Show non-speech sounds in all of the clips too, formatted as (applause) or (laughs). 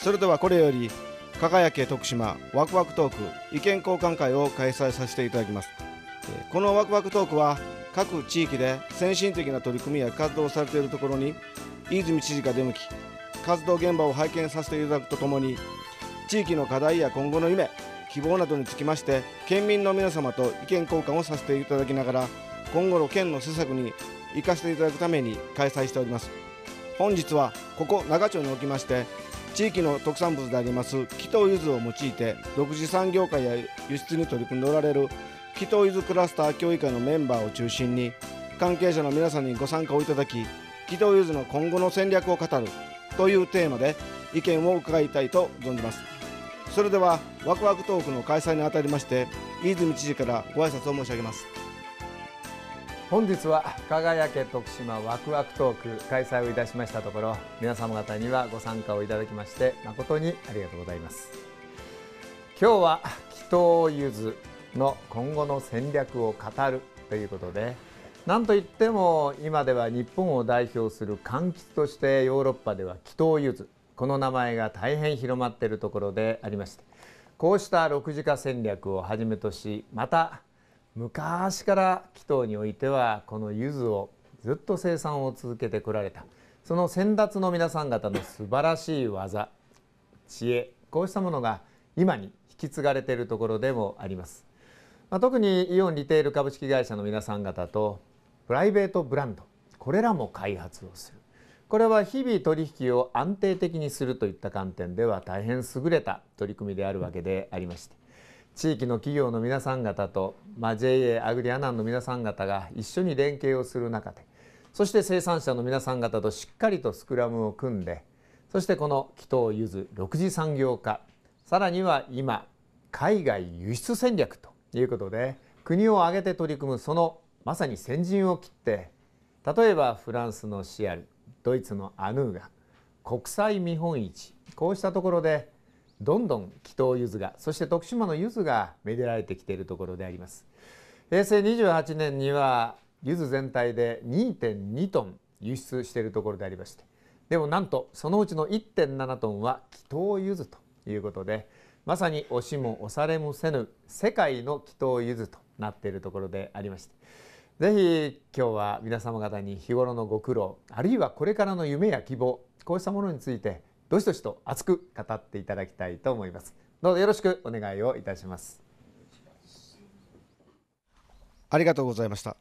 それではこれより輝け徳島ワクワクトーク意見交換会を開催させていただきますこのワクワクトークは各地域で先進的な取り組みや活動をされているところに泉知事が出向き活動現場を拝見させていただくとともに地域の課題や今後の夢希望などにつきまして県民の皆様と意見交換をさせていただきながら今後の県の施策に生かしていただくために開催しております本日はここ長町におきまして地域の特産物であります紀藤ゆずを用いて独自産業界や輸出に取り組んでおられる紀頭ゆずクラスター協議会のメンバーを中心に関係者の皆さんにご参加をいただき紀藤ゆずの今後の戦略を語るというテーマで意見を伺いたいと存じますそれではワクワクトークの開催にあたりまして飯泉知事からご挨拶を申し上げます本日は輝け徳島ワクワクトーク開催をいたしましたところ皆様方にはご参加をいただきまして誠にありがとうございます今日は祈祷ゆずの今後の戦略を語るということで何といっても今では日本を代表する柑橘としてヨーロッパでは祈祷ゆずこの名前が大変広まっているところでありましてこうした6次化戦略をはじめとしまた昔から紀藤においてはこの柚子をずっと生産を続けてこられたその先達の皆さん方の素晴らしい技知恵こうしたものが今に引き継がれているところでもあります、まあ、特にイオンリテール株式会社の皆さん方とプライベートブランドこれらも開発をするこれは日々取引を安定的にするといった観点では大変優れた取り組みであるわけでありまして地域の企業の皆さん方と、まあ、JA アグリアナンの皆さん方が一緒に連携をする中でそして生産者の皆さん方としっかりとスクラムを組んでそしてこの紀藤ゆず6次産業化さらには今海外輸出戦略ということで国を挙げて取り組むそのまさに先陣を切って例えばフランスのシアルドイツのアヌーガ国際見本市こうしたところでどんどん祈祷ゆずがそして徳島のゆずがめでられてきているところであります平成28年にはゆず全体で2.2トン輸出しているところでありましてでもなんとそのうちの1.7トンは祈祷ゆずということでまさに押しも押されもせぬ世界の祈祷ゆずとなっているところでありましてぜひ今日は皆様方に日頃のご苦労あるいはこれからの夢や希望こうしたものについてどしどしと熱く語っていただきたいと思いますどうぞよろしくお願いをいたしますありがとうございました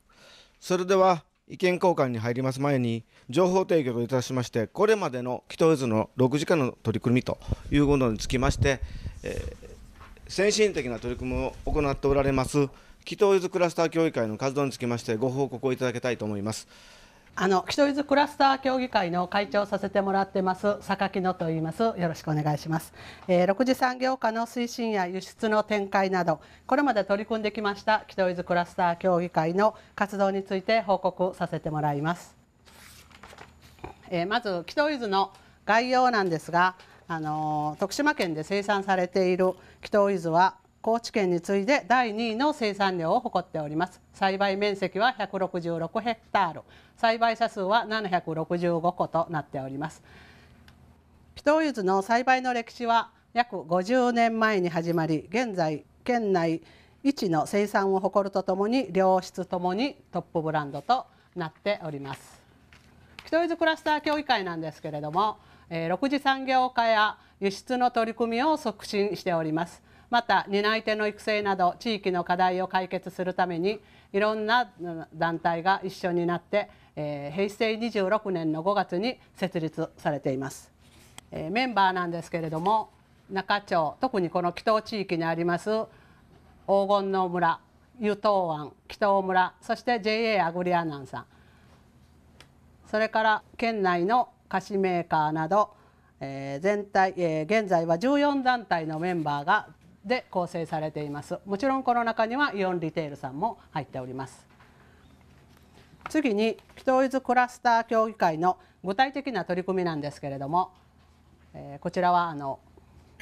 それでは意見交換に入ります前に情報提供といたしましてこれまでの北越の6時間の取り組みというものにつきまして、えー、先進的な取り組みを行っておられます北越クラスター協議会の活動につきましてご報告をいただきたいと思います。あの木更クラスター協議会の会長をさせてもらってます榊野と言いますよろしくお願いします、えー、6次産業化の推進や輸出の展開などこれまで取り組んできました木更クラスター協議会の活動について報告させてもらいます、えー、まず木更津の概要なんですがあの徳島県で生産されている木頭ゆずは高知県に次いで第2位の生産量を誇っております栽培面積は166ヘクタール栽培者数は765個となっております人柚子の栽培の歴史は約50年前に始まり現在県内一の生産を誇るとともに良質ともにトップブランドとなっております人柚子クラスター協議会なんですけれども6次産業化や輸出の取り組みを促進しておりますまた担い手の育成など地域の課題を解決するためにいろんな団体が一緒になって、えー、平成26年の5月に設立されています、えー、メンバーなんですけれども中町特にこの紀東地域にあります黄金の村湯東湾紀東村そして JA アグリアナンさんそれから県内の菓子メーカーなど、えー、全体、えー、現在は14団体のメンバーがで構成されていますもちろんこの中にはイオンリテールさんも入っております次にキトイズクラスター協議会の具体的な取り組みなんですけれども、えー、こちらはあの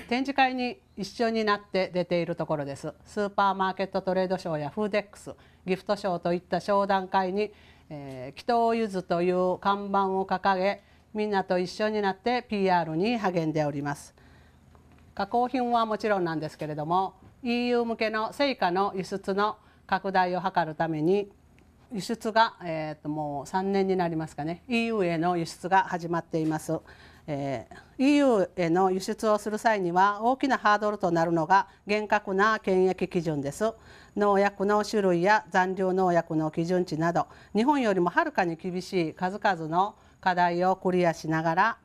展示会に一緒になって出ているところですスーパーマーケットトレードショーやフーデックスギフトショーといった商談会に「えー、祈祷ゆず」という看板を掲げみんなと一緒になって PR に励んでおります加工品はもちろんなんですけれども EU 向けの成果の輸出の拡大を図るために輸出が、えーと、もう3年になりますかね EU への輸出が始まっています、えー、EU への輸出をする際には大きなハードルとなるのが厳格な検疫基準です農薬の種類や残留農薬の基準値など日本よりもはるかに厳しい数々の課題をクリアしながら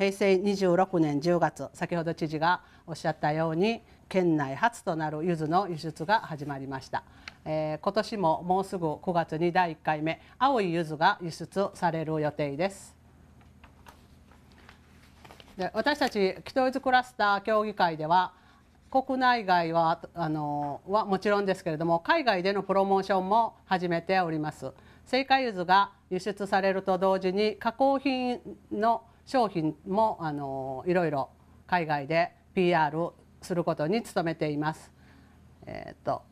平成26年10月先ほど知事がおっしゃったように県内初となる柚子の輸出が始まりました、えー、今年ももうすぐ9月に第1回目青い柚子が輸出される予定ですで私たち木戸柚子クラスター協議会では国内外はあのはもちろんですけれども海外でのプロモーションも始めております。青果柚子が輸出されると同時に加工品の商品もあのいろいろ海外で PR することに努めています。えー、っと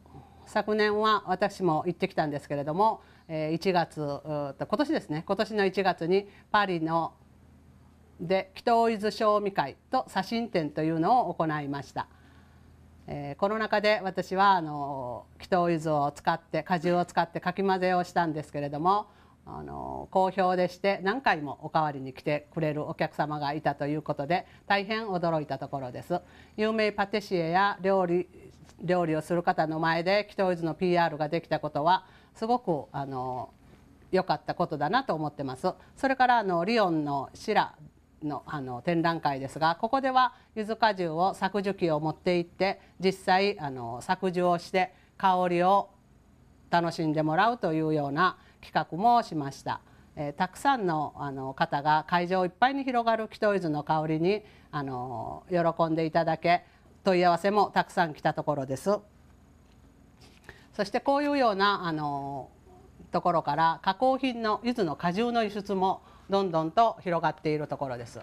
昨年は私も行ってきたんですけれども、え1月今年ですね今年の1月にパリので祈祷伊豆賞味会と写真展というのを行いました。えー、この中で私はあの祈祷伊豆を使って果汁を使ってかき混ぜをしたんですけれども、あの好評でして何回もおかわりに来てくれるお客様がいたということで大変驚いたところです有名パティシエや料理料理をする方の前で「キトイズ」の PR ができたことはすごくあの良かったことだなと思ってますそれからあのリヨンのシラのあの展覧会ですがここではゆず果汁を削除機を持って行って実際あの削除をして香りを楽しんでもらうというような企画もしました。えー、たくさんのあの方が会場いっぱいに広がる木と伊豆の香りにあの喜んでいただけ問い合わせもたくさん来たところです。そしてこういうようなあのところから加工品の柚子の果汁の輸出もどんどんと広がっているところです。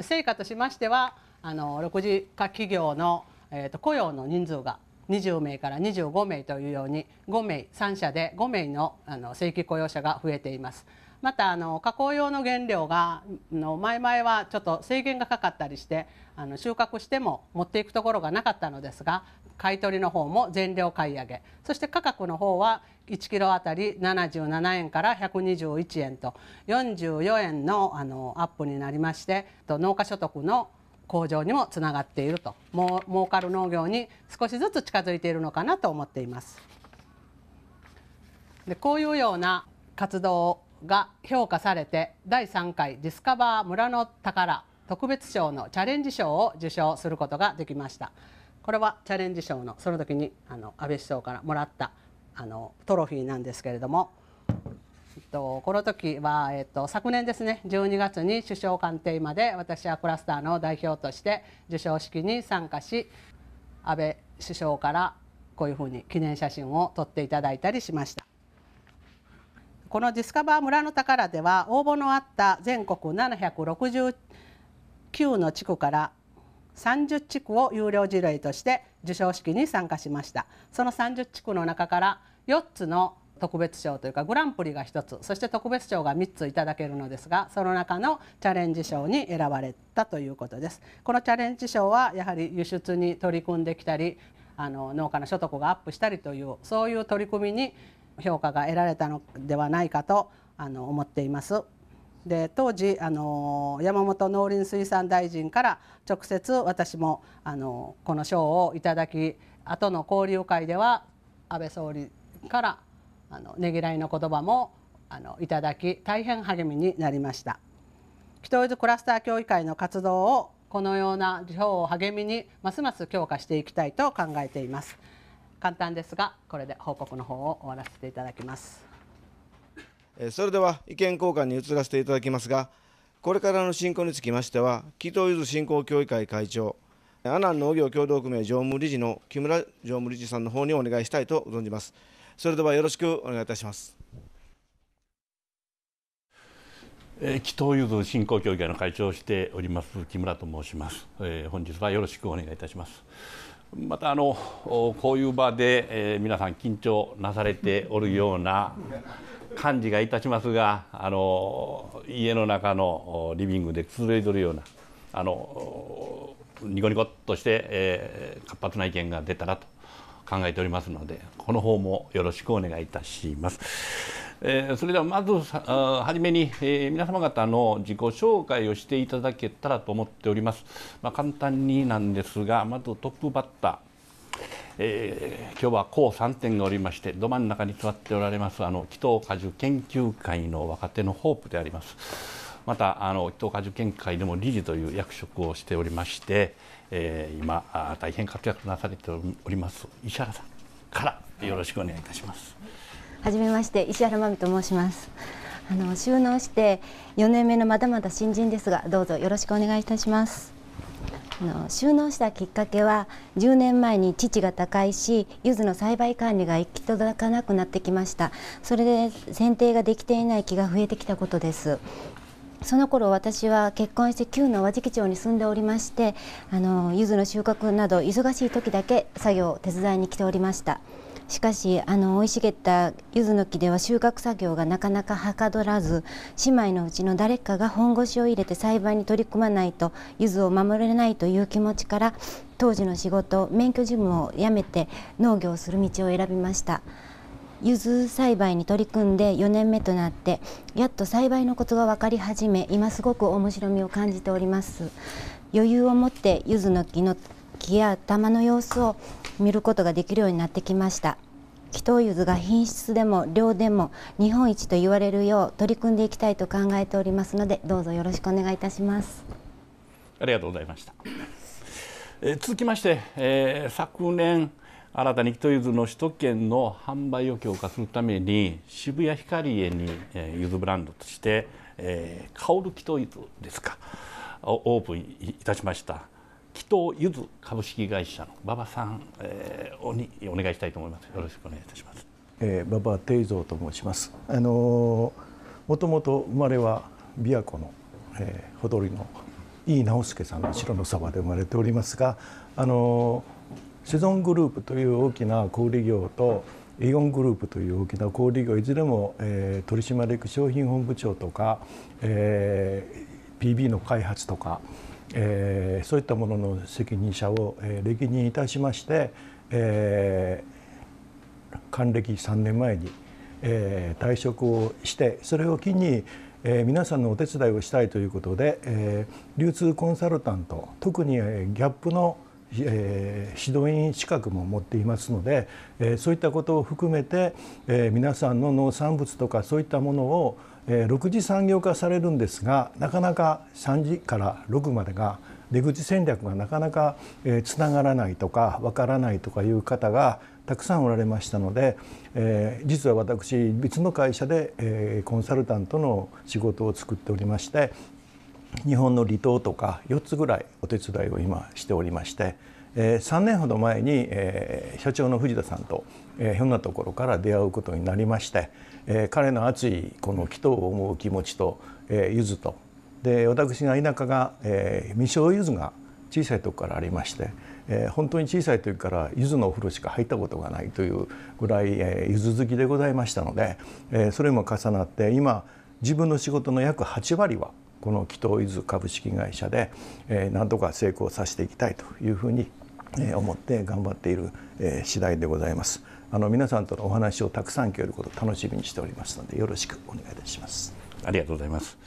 成果としましてはあの6次化企業の、えーと雇用の人数が20名から25名というように5名3社で5名のあの正規雇用者が増えています。またあの加工用の原料がの前々はちょっと制限がかかったりしてあの収穫しても持っていくところがなかったのですが買取の方も全量買い上げそして価格の方は1キロあたり77円から121円と44円のあのアップになりましてと農家所得の向上にもつながっているともう儲かる農業に少しずつ近づいているのかなと思っています。でこういうような活動が評価されて第3回ディスカバー村の宝特別賞のチャレンジ賞を受賞することができましたこれはチャレンジ賞のその時にあの安倍首相からもらったあのトロフィーなんですけれども。とこの時は、えっと、昨年ですね12月に首相官邸まで私はクラスターの代表として授賞式に参加し安倍首相からこういうふうに記念写真を撮っていただいたりしましたこの「ディスカバー村の宝」では応募のあった全国769の地区から30地区を有料事例として授賞式に参加しましたその30地区の中から4つの特別賞というかグランプリが1つそして特別賞が3ついただけるのですがその中のチャレンジ賞に選ばれたということですこのチャレンジ賞はやはり輸出に取り組んできたりあの農家の所得がアップしたりというそういう取り組みに評価が得られたのではないかとあの思っています。で当時あの山本農林水産大臣から直接私もあのこの賞をいただき後の交流会では安倍総理からあのねぎらいの言葉もあのいただき大変励みになりましたキトイズクラスター協議会の活動をこのような地方を励みにますます強化していきたいと考えています簡単ですがこれで報告の方を終わらせていただきますそれでは意見交換に移らせていただきますがこれからの進行につきましては紀藤ゆず振興協議会会長阿南農業協同組合常務理事の木村常務理事さんの方にお願いしたいと存じます。それではよろしくお願いいたします。えー、祈祷ゆず振興協議会の会長をしております木村と申します、えー、本日はよろしくお願いいたしますまたあのこういう場で、えー、皆さん緊張なされておるような感じがいたしますがあの家の中のリビングでくつろいでるようなあのニコニコっとして、え活発な意見が出たらと考えておりますのでこの方もよろしくお願いいたします。えー、それではまずはじめに、えー、皆様方の自己紹介をしていただけたらと思っております。まあ、簡単になんですがまずトップバッター、えー、今日は高3点がおりましてど真ん中に座っておられますあの紀藤果樹研究会の若手のホープであります。またあの紀藤果樹研究会でも理事という役職をしておりまして。えー、今大変活躍なされております石原さんからよろしくお願いいたします。はじめまして石原真美と申します。あの収納して4年目のまだまだ新人ですがどうぞよろしくお願いいたします。あの収納したきっかけは10年前に父が他界し柚子の栽培管理が行き届かなくなってきましたそれで剪定ができていない木が増えてきたことですその頃私は結婚して旧の和敷町に住んでおりましてあの柚子の収穫など忙しい時だけ作業を手伝いに来ておりましたしかしあの生い茂った柚子の木では収穫作業がなかなかはかどらず姉妹のうちの誰かが本腰を入れて栽培に取り組まないと柚子を守れないという気持ちから当時の仕事免許事務を辞めて農業をする道を選びました。柚子栽培に取り組んで4年目となってやっと栽培のコツが分かり始め今すごく面白みを感じております余裕を持って柚子の木の木や玉の様子を見ることができるようになってきました木頭柚子が品質でも量でも日本一と言われるよう取り組んでいきたいと考えておりますのでどうぞよろしくお願いいたしますありがとうございました、えー、続きまして、えー、昨年新たにゆずの首都圏の販売を強化するために渋谷ヒカリエにゆずブランドとして「薫木とゆず」ですかオープンいたしました木とゆず株式会社の馬場さん、えー、にお願いしたいと思いますよろしくお願いいたします、えー、馬場定蔵と申しますあのー、もともと生まれは琵琶湖の、えー、ほどりの井伊直輔さんの城の沢で生まれておりますがあのーセゾングループという大きな小売業とイオングループという大きな小売業いずれも、えー、取締役商品本部長とか、えー、PB の開発とか、えー、そういったものの責任者を、えー、歴任いたしまして、えー、還暦3年前に、えー、退職をしてそれを機に、えー、皆さんのお手伝いをしたいということで、えー、流通コンサルタント特にギャップのえー、指導員資格も持っていますので、えー、そういったことを含めて、えー、皆さんの農産物とかそういったものを、えー、6次産業化されるんですがなかなか3次から6までが出口戦略がなかなかつな、がらないとかわからないとかいう方がたくさんおられましたので、えー、実は私別の会社で、えー、コンサルタントの仕事を作っておりまして日本の離島とか4つぐらいお手伝いを今しておりまして、え3年ほど前に、え社長の藤田さんと、えひょんなところから出会うことになりまして、え彼の熱いこの祈祷を思う気持ちと、えゆずとで私が田舎が、え未生ゆずが小さい時からありまして、え本当に小さい時からゆずのお風呂しか入ったことがないというぐらい、えず好きでございましたので、えそれも重なって今自分の仕事の約8割はこの紀藤伊豆株式会社で、えー、なんとか成功させていきたいというふうに思って頑張っている次第でございます。あの皆さんとのお話をたくさん聞けることを楽しみにしておりますのでよろしくお願いいたします。ありがとうございます。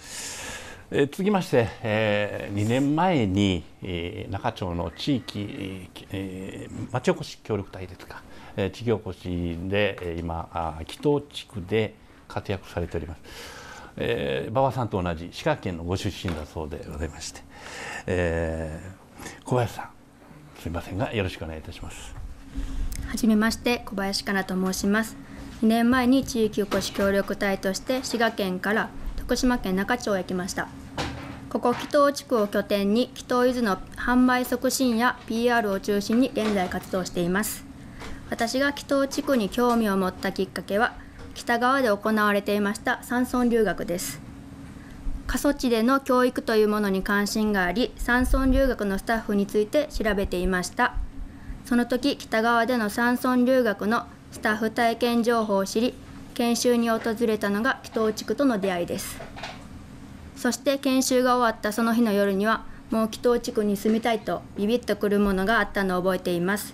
え続きまして、えー、2年前に、えー、中町の地域、えー、町おこし協力隊ですか、えー、地域おこしで今紀藤地区で活躍されております。えー、馬場さんと同じ滋賀県のご出身だそうでございまして、えー、小林さんすみませんがよろしくお願いいたしますはじめまして小林かなと申します2年前に地域おこし協力隊として滋賀県から徳島県那賀町へ来ましたここ紀藤地区を拠点に紀藤伊豆の販売促進や PR を中心に現在活動しています私が紀東地区に興味を持ったきっかけは北側で行われていました山村留学です過疎地での教育というものに関心があり山村留学のスタッフについて調べていましたその時北側での山村留学のスタッフ体験情報を知り研修に訪れたのが紀東地区との出会いですそして研修が終わったその日の夜にはもう紀東地区に住みたいとビビッとくるものがあったのを覚えています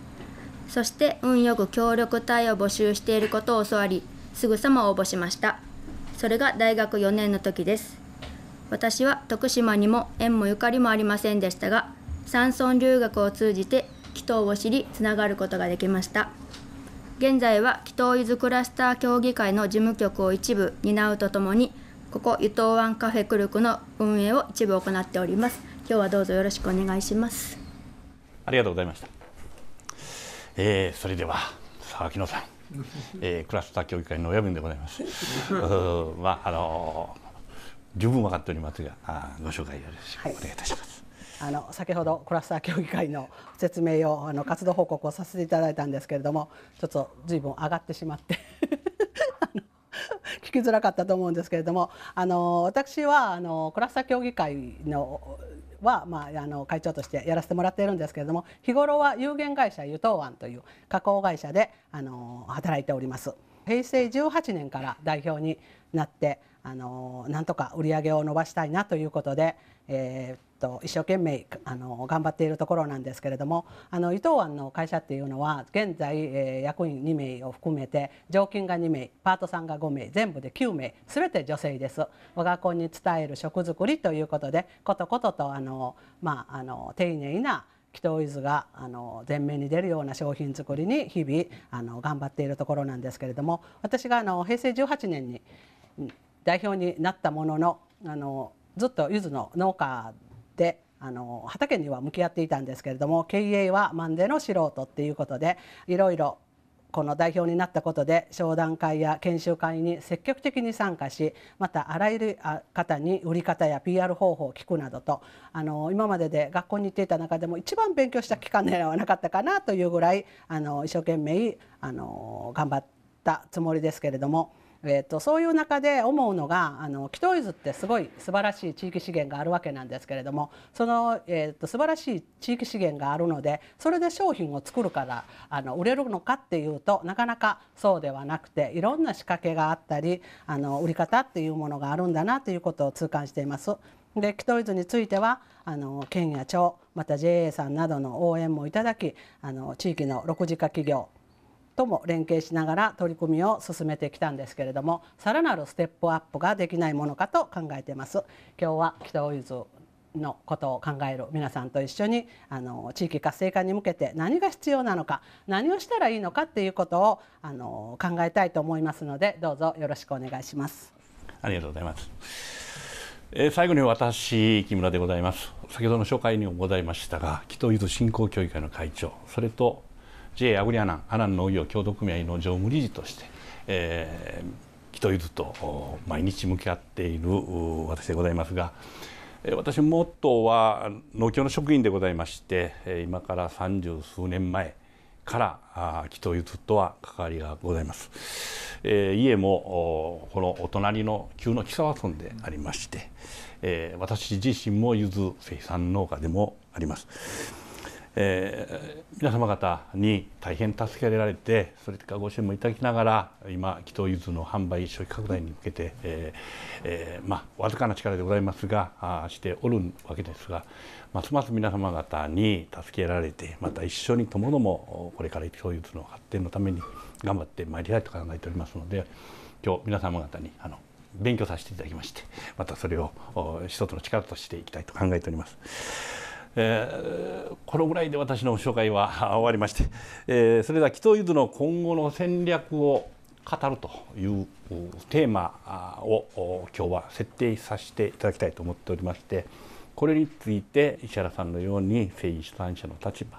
そして運よく協力隊を募集していることを教わりすぐさま応募しましたそれが大学4年の時です私は徳島にも縁もゆかりもありませんでしたが山村留学を通じて祈祷を知りつながることができました現在は祈祷ゆずクラスター協議会の事務局を一部担うとともにここ湯東湾カフェクルクの運営を一部行っております今日はどうぞよろしくお願いしますありがとうございました、えー、それではさあ木野さんえー、クラスター協議会の親分でございます。まああのー、十分分かっておりますが、あご紹介よろしくお願いいたします。はい、あの先ほどクラスター協議会の説明をあの活動報告をさせていただいたんですけれどもちょっと随分上がってしまって (laughs) 聞きづらかったと思うんですけれどもあの私はあのクラスター協議会のは、まあ、あの会長としてやらせてもらっているんですけれども日頃は有限会社油東湾という加工会社であの働いております。平成18年から代表になってあのなんとか売り上げを伸ばしたいなということで、えーと一生懸命あの頑張っているところなんですけれどもあの伊藤湾の会社っていうのは現在、えー、役員2名を含めて常勤が2名パートさんが5名全部で9名全て女性です。我が子に伝える食作りということでことこととあの、まあ、あの丁寧な祈祷伊豆があの前面に出るような商品作りに日々あの頑張っているところなんですけれども私があの平成18年に代表になったもののあのずっとゆずの農家であの畑には向き合っていたんですけれども経営はマンデの素人っていうことでいろいろこの代表になったことで商談会や研修会に積極的に参加しまたあらゆる方に売り方や PR 方法を聞くなどとあの今までで学校に行っていた中でも一番勉強した期間ではなかったかなというぐらいあの一生懸命あの頑張ったつもりですけれども。えーと、そういう中で思うのがあの木頭イズってすごい素晴らしい地域資源があるわけなんですけれどもその、えーと、と素晴らしい地域資源があるのでそれで商品を作るからあの売れるのかっていうとなかなかそうではなくていろんな仕掛けがあったりあの売り方っていうものがあるんだなということを痛感しています。でキトイズについてはあの県や町また JA さんなどの応援もいただきあの地域の6次化企業とも連携しながら取り組みを進めてきたんですけれどもさらなるステップアップができないものかと考えています今日は北大津のことを考える皆さんと一緒にあの地域活性化に向けて何が必要なのか何をしたらいいのかっていうことをあの考えたいと思いますのでどうぞよろしくお願いしますありがとうございますえー、最後に私木村でございます先ほどの紹介にもございましたが紀藤ゆず振興協議会の会長それと JA アグリアナンアナン農業協同組合の常務理事として、えー、ゆずと毎日向き合っている私でございますが私モットーは農協の職員でございまして今から三十数年前から木とゆずとは関わりがございます、えー、家もこのお隣の旧の木沢村でありまして、えー、私自身もゆず生産農家でもありますえー、皆様方に大変助けられてそれからご支援もいただきながら今祈祷ゆずの販売消費拡大に向けて、えーえー、まあ、わずかな力でございますがあしておるわけですがますます皆様方に助けられてまた一緒にともどもこれから紀藤ゆずの発展のために頑張ってまいりたいと考えておりますので今日皆様方にあの勉強させていただきましてまたそれを一つの力としていきたいと考えております。えー、このぐらいで私の紹介は (laughs) 終わりまして、えー、それでは紀藤ゆずの今後の戦略を語るというテーマを今日は設定させていただきたいと思っておりましてこれについて石原さんのように政治主産者の立場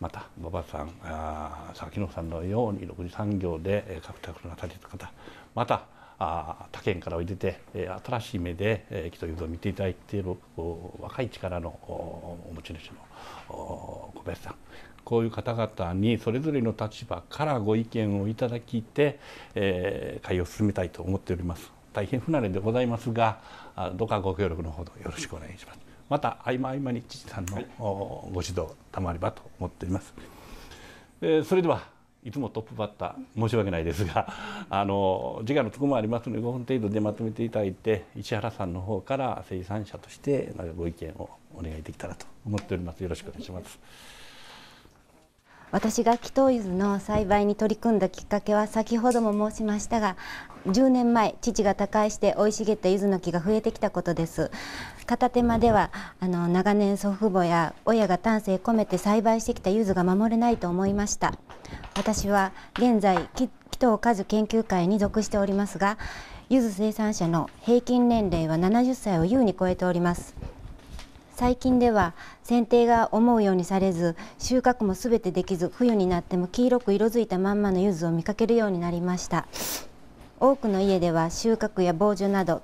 また馬場さんあ佐野さんのように6次産業で獲得なされた方またあ他県からおいでてえ新しい目で木というのを見ていただいているお若い力のおお持ち主のお小林さんこういう方々にそれぞれの立場からご意見をいただきて、えー、会を進めたいと思っております大変不慣れでございますがあどうかご協力のほどよろしくお願いしますまた合間合間に父さんのご指導賜ればと思っております、えー、それではいつもトップバッター申し訳ないですが (laughs) あの時間のつくもありますので5分程度でまとめていただいて石原さんの方から生産者としてなんかご意見をお願いできたらと思っておりますよろしくお願いします。私が木頭柚子の栽培に取り組んだきっかけは先ほども申しましたが10年前父が他界して生い茂った柚子の木が増えてきたことです片手間ではあの長年祖父母や親が丹精込めて栽培してきた柚子が守れないと思いました私は現在紀藤和研究会に属しておりますが柚子生産者の平均年齢は70歳を優に超えております最近では剪定が思うようにされず収穫も全てできず冬になっても黄色く色づいたまんまの柚子を見かけるようになりました多くの家では収穫や防除など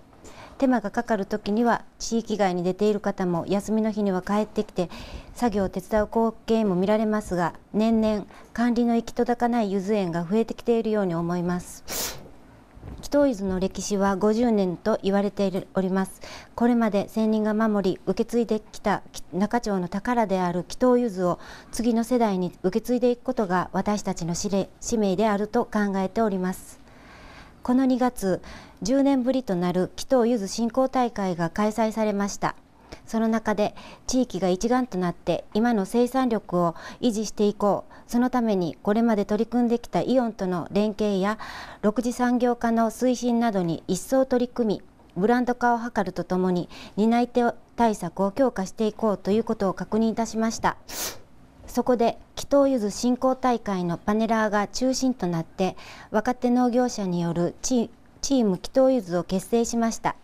手間がかかる時には地域外に出ている方も休みの日には帰ってきて作業を手伝う光景も見られますが年々管理の行き届かない柚子園が増えてきているように思います。紀頭柚の歴史は50年と言われておりますこれまで先人が守り受け継いできた中町の宝である紀頭柚を次の世代に受け継いでいくことが私たちの使命であると考えておりますこの2月10年ぶりとなる紀藤ゆず振興大会が開催されましたその中で地域が一丸となって今の生産力を維持していこうそのためにこれまで取り組んできたイオンとの連携や6次産業化の推進などに一層取り組みブランド化を図るとともに担い手対策を強化していこうということを確認いたしました。そこで紀藤ゆず振興大会のパネラーが中心となって若手農業者によるチーム紀藤ゆずを結成しました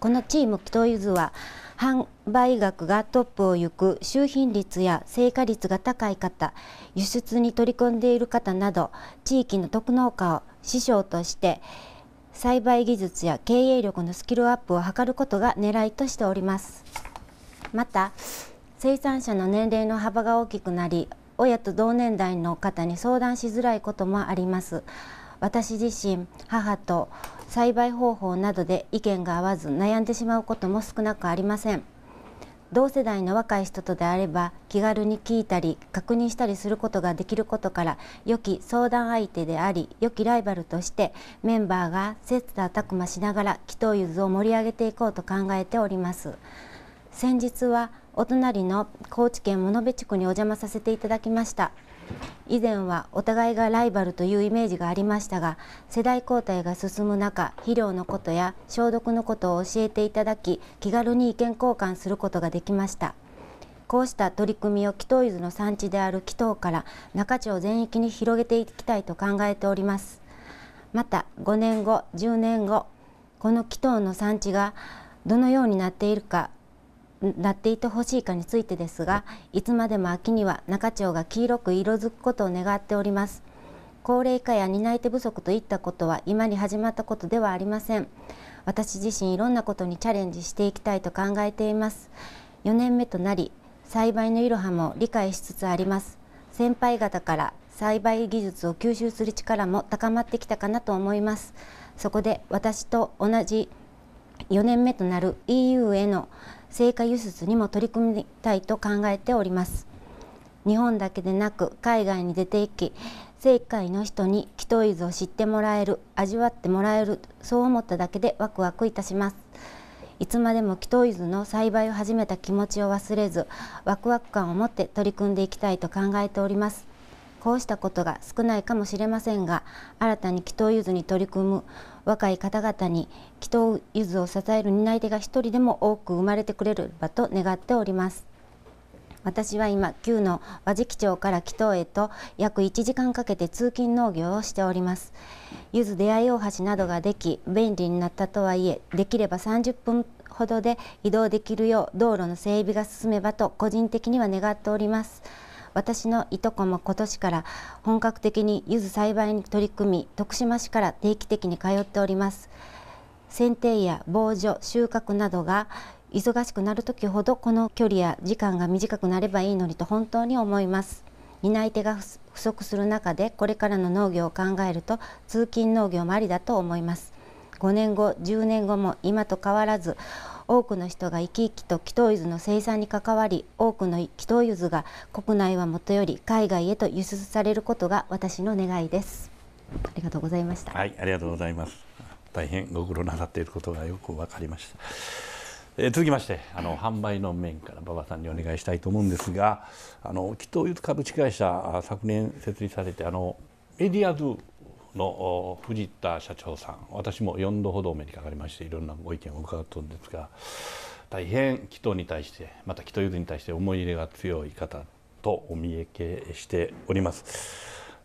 このチーム紀藤ゆずは販売額がトップを行く収品率や成果率が高い方輸出に取り組んでいる方など地域の特農家を師匠として栽培技術や経営力のスキルアップを図ることが狙いとしておりますまた生産者の年齢の幅が大きくなり親と同年代の方に相談しづらいこともあります私自身母と栽培方法などで意見が合わず悩んでしまうことも少なくありません同世代の若い人とであれば気軽に聞いたり確認したりすることができることから良き相談相手であり良きライバルとしてメンバーが切磋琢磨しながら祈祷ゆずを盛り上げていこうと考えております先日はお隣の高知県物部地区にお邪魔させていただきました以前はお互いがライバルというイメージがありましたが世代交代が進む中肥料のことや消毒のことを教えていただき気軽に意見交換することができましたこうした取り組みを紀頭伊豆の産地である紀頭から中町全域に広げていきたいと考えておりますまた5年後10年後この紀頭の産地がどのようになっているかなっていてほしいかについてですがいつまでも秋には中町が黄色く色づくことを願っております高齢化や担い手不足といったことは今に始まったことではありません私自身いろんなことにチャレンジしていきたいと考えています4年目となり栽培のいろはも理解しつつあります先輩方から栽培技術を吸収する力も高まってきたかなと思いますそこで私と同じ4年目となる EU への成果輸出にも取り組みたいと考えております日本だけでなく海外に出ていき世界の人にキトイズを知ってもらえる味わってもらえるそう思っただけでワクワクいたしますいつまでもキトイズの栽培を始めた気持ちを忘れずワクワク感を持って取り組んでいきたいと考えておりますこうしたことが少ないかもしれませんが新たにキトイズに取り組む若い方々に祈祷ゆずを支える担い手が一人でも多く生まれてくれればと願っております。私は今旧の和敷町から祈祷へと約1時間かけて通勤農業をしておりますゆず出会い大橋などができ便利になったとはいえできれば30分ほどで移動できるよう道路の整備が進めばと個人的には願っております。私のいとこも今年から本格的に柚子栽培に取り組み徳島市から定期的に通っております剪定や防除収穫などが忙しくなる時ほどこの距離や時間が短くなればいいのにと本当に思います担い手が不足する中でこれからの農業を考えると通勤農業もありだと思います5年後10年後も今と変わらず多くの人が生き生きと祈祷ゆずの生産に関わり多くの祈祷ゆずが国内はもとより海外へと輸出されることが私の願いですありがとうございましたはいありがとうございます大変ご苦労なさっていることがよくわかりました、え続きましてあの販売の面から馬場さんにお願いしたいと思うんですがあの祈祷ゆず株式会社昨年設立されてあのメディアズの藤田社長さん私も4度ほどお目にかかりましていろんなご意見を伺ったんですが大変紀藤に対してまた紀藤ゆずに対して思い入れが強い方とお見受けしております。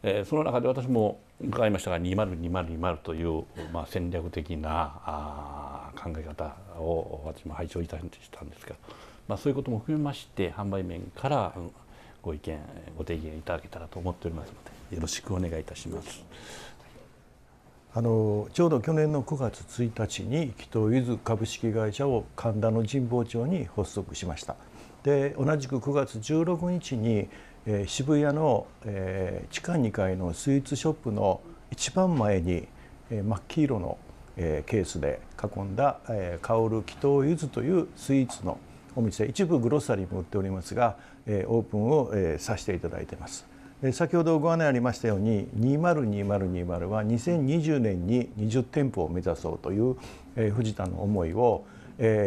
えー、その中で私も伺いましたが20220 0という、まあ、戦略的なあ考え方を私も拝聴いたしたんですが、まあ、そういうことも含めまして販売面からご意見ご提言いただけたらと思っておりますのでよろしくお願いいたします。あのちょうど去年の9月1日に紀藤ゆず株式会社を神田の神保町に発足しましたで同じく9月16日に、えー、渋谷の、えー、地下2階のスイーツショップの一番前に、えー、真っ黄色の、えー、ケースで囲んだ、えー、香る紀藤ゆずというスイーツのお店一部グロッサリーも売っておりますが、えー、オープンを、えー、させていただいてます先ほどご案内ありましたように202020は2020年に20店舗を目指そうという藤田の思いを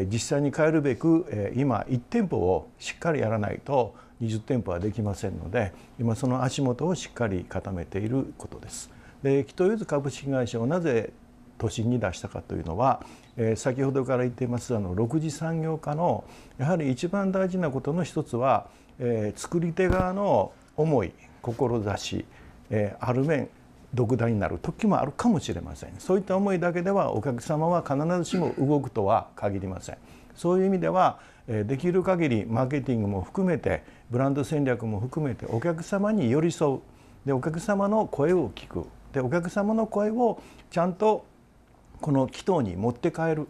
実際に変えるべく今1店舗をしっかりやらないと20店舗はできませんので今その足元をしっかり固めていることです。で木戸ゆず株式会社をなぜ都心に出したかというのは、先ほどから言っていますあの6次産業化のやはり一番大事なことの一つは、作り手側の思い志、えー、ある面独断になる時もあるかもしれませんそういった思いだけではお客様は必ずしも動くとは限りませんそういう意味ではできる限りマーケティングも含めてブランド戦略も含めてお客様に寄り添うでお客様の声を聞くでお客様の声をちゃんとこの祈祷に持って帰る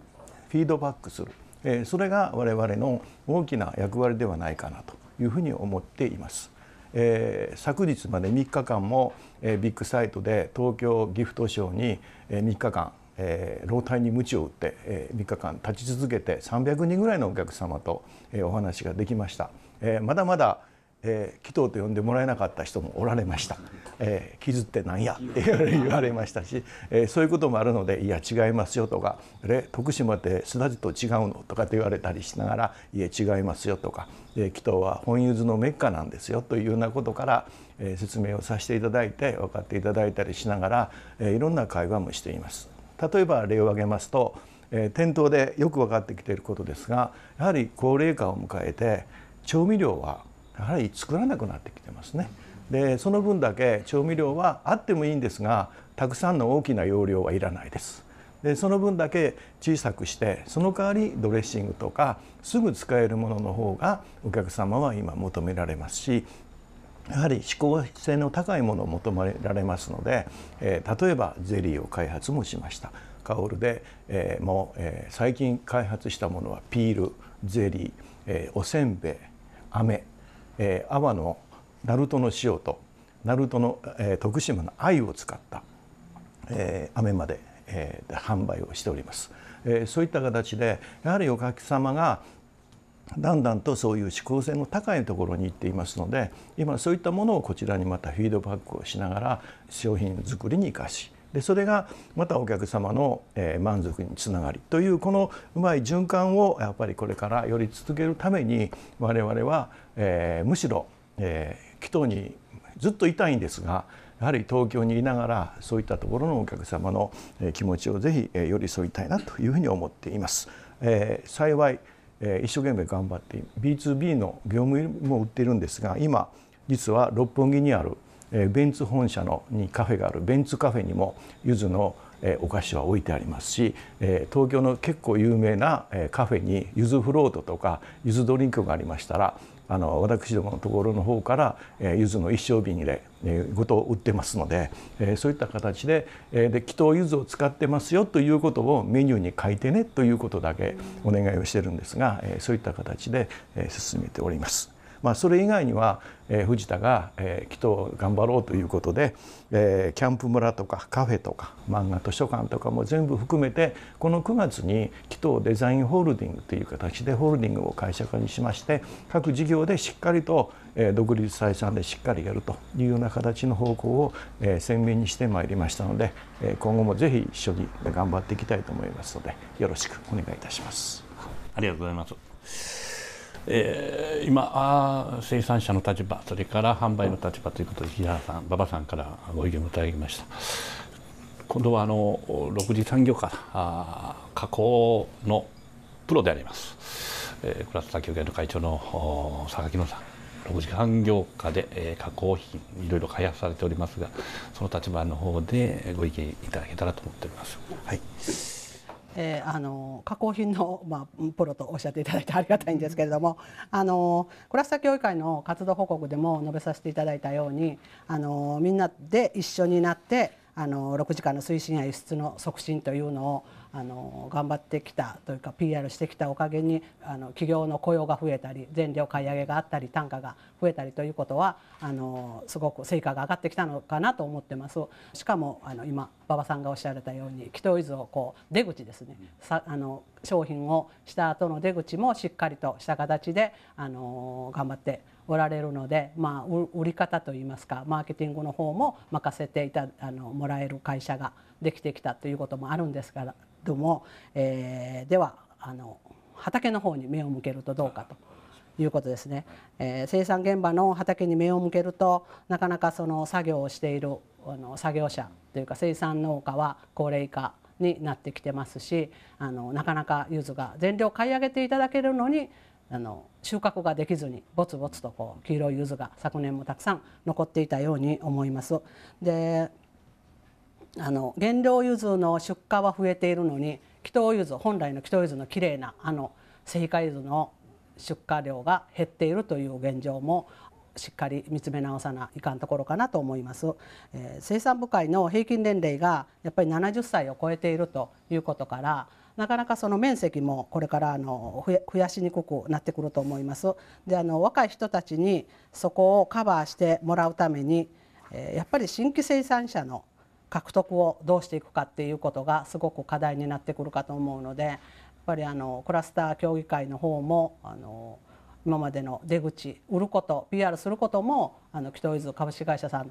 フィードバックする、えそれが我々の大きな役割ではないかなというふうに思っています。えー、昨日まで3日間も、えー、ビッグサイトで東京ギフトショーに、えー、3日間、えー、老体に鞭を打って、えー、3日間立ち続けて300人ぐらいのお客様と、えー、お話ができました。えー、まだまだえー、祈祷と呼んでもらえなかった人もおられました「えー、傷ってなんや」(laughs) って言われましたし、えー、そういうこともあるので「いや違いますよ」とか「え徳島って砂地と違うの?」とかって言われたりしながら「いえ違いますよ」とか「え祈祷は本ゆずのメッカなんですよ」というようなことから、え説明をさせていただいて分かっていただいたりしながら、えいろんな会話もしています。例えば例を挙げますと、え店頭でよく分かってきていることですがやはり高齢化を迎えて調味料はやはり作らなくなってきてますね。でその分だけ調味料はあってもいいんですがたくさんの大きな容量はいらないです。でその分だけ小さくしてその代わりドレッシングとかすぐ使えるものの方がお客様は今求められますしやはり思考性の高いものを求められますので、えー、例えばゼリーを開発もしましたカオルで、えー、もう、えー、最近開発したものはピールゼリー、えおせんべい飴えー、阿波の鳴門の塩と鳴門の、えー、徳島の鮎を使った、えー、飴まで、えー、販売をしております、えー、そういった形でやはりお客様がだんだんとそういう指向性の高いところに行っていますので今そういったものをこちらにまたフィードバックをしながら商品作りに生かしでそれがまたお客様の、え満足につながりというこのうまい循環をやっぱりこれからより続けるために我々は、えむしろ、えー、祈にずっといたいんですがやはり東京にいながらそういったところのお客様の気持ちをぜひ寄り添いたいなというふうに思っています。えー、幸い一生懸命頑張って B2B の業務も売っているんですが今実は六本木にあるベンツ本社のにカフェがあるベンツカフェにも柚子のお菓子は置いてありますし東京の結構有名なカフェに柚子フロートとか柚子ドリンクがありましたらあの私どものところの方から柚子の一升瓶入れごと売ってますのでそういった形でで祈祷柚子を使ってますよということをメニューに書いてねということだけお願いをしてるんですがそういった形で進めております。まあ、それ以外には、えー、藤田が、えー、きっと頑張ろうということで、えー、キャンプ村とかカフェとか漫画図書館とかも全部含めてこの9月に紀藤デザインホールディングという形でホールディングを会社化にしまして各事業でしっかりと、えー、独立採算でしっかりやるというような形の方向を、えー、鮮明にしてまいりましたので、えー、今後もぜひ一緒に頑張っていきたいと思いますのでよろしくお願いいたします。ありがとうございます。えー、今あ生産者の立場それから販売の立場ということで平原さん馬場さんからご意見をいただきました今度はあの6次産業化あ加工のプロであります、えー、クラスタ協会の会長の榊野さん6次産業化で、えー、加工品いろいろ開発されておりますがその立場の方でご意見いただけたらと思っております。はいえー、あの加工品の、(laughs) まあ、プロとおっしゃっていただいてありがたいんですけれどもあのクラスター協議会の活動報告でも述べさせていただいたようにあのみんなで一緒になってあの6時間の推進や輸出の促進というのをあの頑張ってきたというか PR してきたおかげにあの企業の雇用が増えたり全量買い上げがあったり単価が増えたりということはあのすごく成果が上がってきたのかなと思ってますしかもあの今馬場さんがおっしゃられたように祈祷図をこう出口ですねさあの商品をした後の出口もしっかりとした形であの頑張っておられるので、まあ、売り方といいますかマーケティングの方も任せていたあのもらえる会社ができてきたということもあるんですからども、えー、ではあの畑の方に目を向けるとどうかと。いうことですね、えー、生産現場の畑に目を向けるとなかなかその作業をしているあの作業者というか生産農家は高齢化になってきてますしあのなかなか柚子が全量買い上げていただけるのにあの収穫ができずにぼつぼつとこう黄色い柚子が昨年もたくさん残っていたように思います。であの原料柚子の出荷は増えているのに木頭ゆず本来の木頭ゆずのきれいなあの製菓ゆずの出荷量が減っているという現状もしっかり見つめ直さないかんところかなと思います、えー、生産部会の平均年齢がやっぱり70歳を超えているということからなかなかその面積もこれからあの増やしにくくなってくると思いますであの若い人たちにそこをカバーしてもらうために、えー、やっぱり新規生産者の獲得をどうしていくかっていうことがすごく課題になってくるかと思うのでやっぱりあのクラスター協議会の方もあの今までの出口売ること PR することもあのキトイズ株式会社さん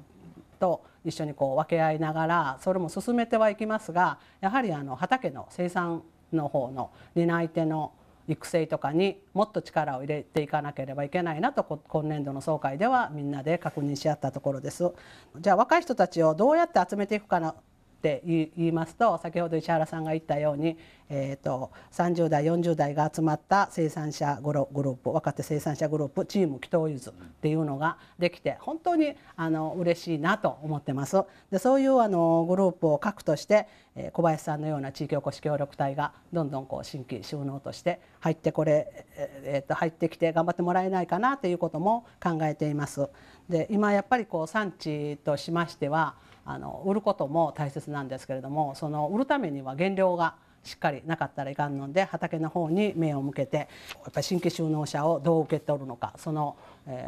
と一緒にこう分け合いながらそれも進めてはいきますがやはりあの畑の生産の方の担い手の育成とかにもっと力を入れていかなければいけないなと今年度の総会ではみんなで確認し合ったところです。じゃあ若い人たちをどうやって集めていくかなって言いますと先ほど石原さんが言ったようにえーと、と30代40代が集まった生産者グロープ若手生産者グループチーム祈祷ゆずっていうのができて本当にあの嬉しいなと思ってます。でそういうあのグループを核として、えー、小林さんのような地域おこし協力隊がどんどんこう新規収納として入ってこれ、えーと、と入ってきて頑張ってもらえないかなということも考えています。で今やっぱりこう産地としましてはあの売ることも大切なんですけれどもその売るためには原料がしっかりなかったらいかんので畑の方に目を向けてやっぱり新規就農者をどう受け取るのかその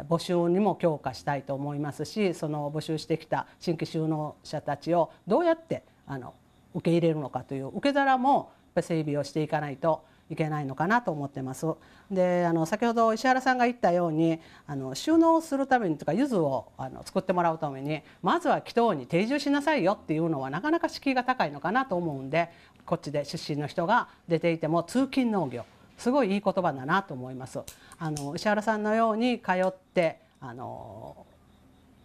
募集にも強化したいと思いますしその募集してきた新規就農者たちをどうやってあの受け入れるのかという受け皿も整備をしていかないといけないのかなと思ってます。であの先ほど石原さんが言ったようにあの収納するためにとかゆずをあの作ってもらうためにまずは祈祷に定住しなさいよっていうのはなかなか敷居が高いのかなと思うんでこっちで出身の人が出ていても通勤農業すごいいい言葉だなと思います。あの石原さんのように通ってあの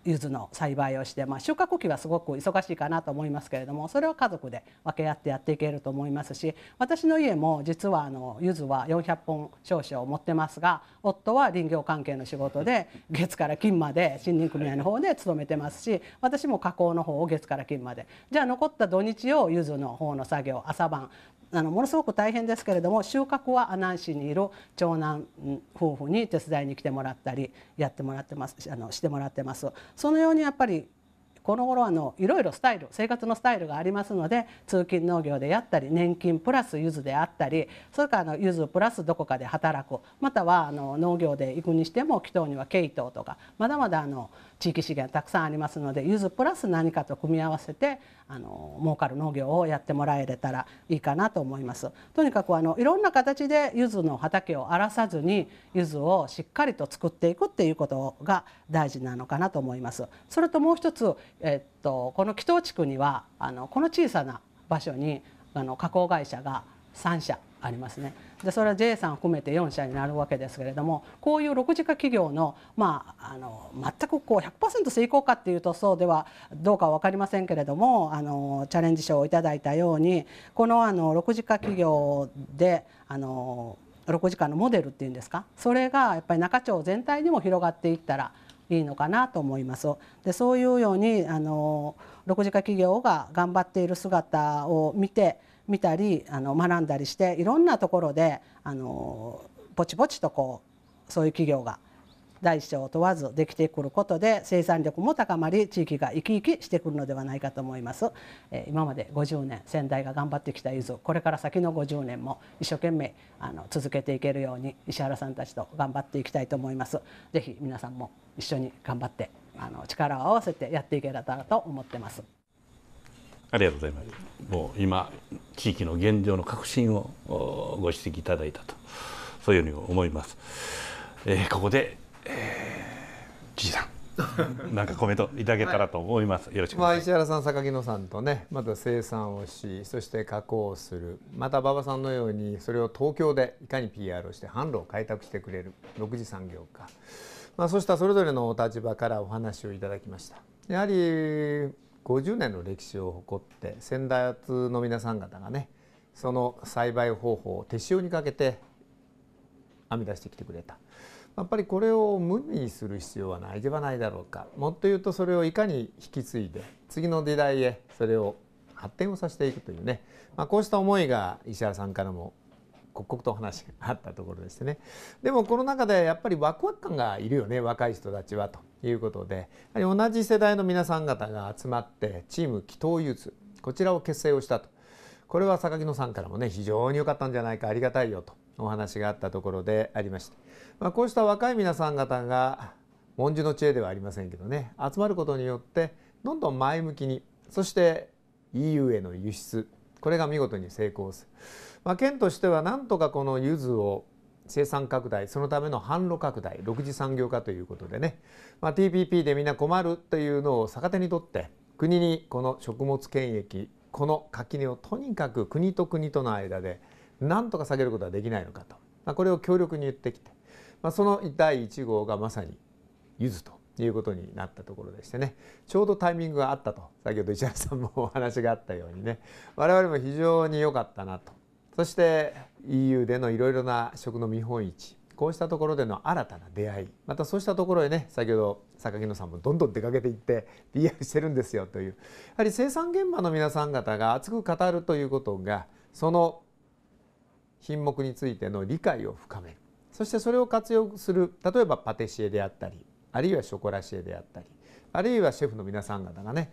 柚子の栽培をして、まあ、収穫期はすごく忙しいかなと思いますけれどもそれは家族で分け合ってやっていけると思いますし私の家も実はあの柚子は400本少々持ってますが夫は林業関係の仕事で月から金まで森林組合の方で勤めてますし私も加工の方を月から金までじゃあ残った土日を柚子の方の作業朝晩あのものすごく大変ですけれども収穫は阿南市にいる長男夫婦に手伝いに来てもらったりやってもらってますあのしてもらってます。そのようにやっぱりこの頃あのいろいろスタイル生活のスタイルがありますので通勤農業でやったり年金プラスゆずであったりそれからあのゆずプラスどこかで働くまたはあの農業で行くにしても祈祷にはケイトとかまだまだあの地域資源たくさんありますのでゆずプラス何かと組み合わせてあの儲かる農業をやってもらえれたらいいかなと思います。とにかくあのいろんな形でゆずの畑を荒らさずにゆずをしっかりと作っていくっていうことが大事なのかなと思います。それともう一つ、えっと、この紀藤地区にはあのこの小さな場所にあの加工会社が3社ありますね。でそれは J さんを含めて4社になるわけですけれどもこういう6次化企業の,、まあ、あの全くこう100%成功かっていうとそうではどうか分かりませんけれどもあのチャレンジ賞をいただいたようにこのあの6次化企業であの6次化のモデルっていうんですかそれがやっぱり中町全体にも広がっていったらいいのかなと思います。でそういうようにあの6次化企業が頑張っている姿を見て見たりあの学んだりしていろんなところであのぼちぼちとこうそういう企業が大小問わずできてくることで生産力も高まり地域が生き生きしてくるのではないかと思います、えー、今まで50年仙台が頑張ってきたゆずこれから先の50年も一生懸命あの続けていけるように石原さんたちと頑張っていきたいと思いますぜひ皆さんも一緒に頑張ってあの力を合わせてやっていけたらと思ってますありがとうございますもう今地域の現状の革新をご指摘いただいたとそういうふうに思います、えー、ここで、えー、知事さん (laughs) なんかコメントいただけたらと思います。はい、よろしくまあ、石原さん、榊野さんとね、また生産をし、そして加工する。また馬場さんのように、それを東京でいかに PR をして販路を開拓してくれる6次産業化。まあ、そうしたそれぞれのお立場からお話をいただきました。やはり50年の歴史を誇って先代の皆さん方がねその栽培方法を手塩にかけて編み出してきてくれたやっぱりこれを無にする必要はないではないだろうかもっと言うとそれをいかに引き継いで次の時代へそれを発展をさせていくというね、まあ、こうした思いが石原さんからも刻々と話があったところでしてねでもこの中でやっぱりワクワク感がいるよね若い人たちはということでやはり同じ世代の皆さん方が集まってチーム祈祷ユースこちらを結成をしたとこれは榊野さんからもね非常に良かったんじゃないかありがたいよとお話があったところでありまして、まあ、こうした若い皆さん方が文殊の知恵ではありませんけどね集まることによってどんどん前向きにそして EU への輸出これが見事に成功する。まあ、県としてはなんとかこのゆずを生産拡大そのための販路拡大6次産業化ということでね、まあ、TPP でみんな困るというのを逆手にとって国にこの食物検疫この垣根をとにかく国と国との間でなんとか下げることはできないのかと、まあ、これを強力に言ってきて、まあ、その第1号がまさにゆずということになったところでしてねちょうどタイミングがあったと先ほど石原さんもお話があったようにね我々も非常に良かったなとそして EU でのいろいろな食の見本市こうしたところでの新たな出会いまたそうしたところへね先ほど榊野さんもどんどん出かけていって PR してるんですよというやはり生産現場の皆さん方が熱く語るということがその品目についての理解を深めるそしてそれを活用する例えばパティシエであったりあるいはショコラシエであったりあるいはシェフの皆さん方がね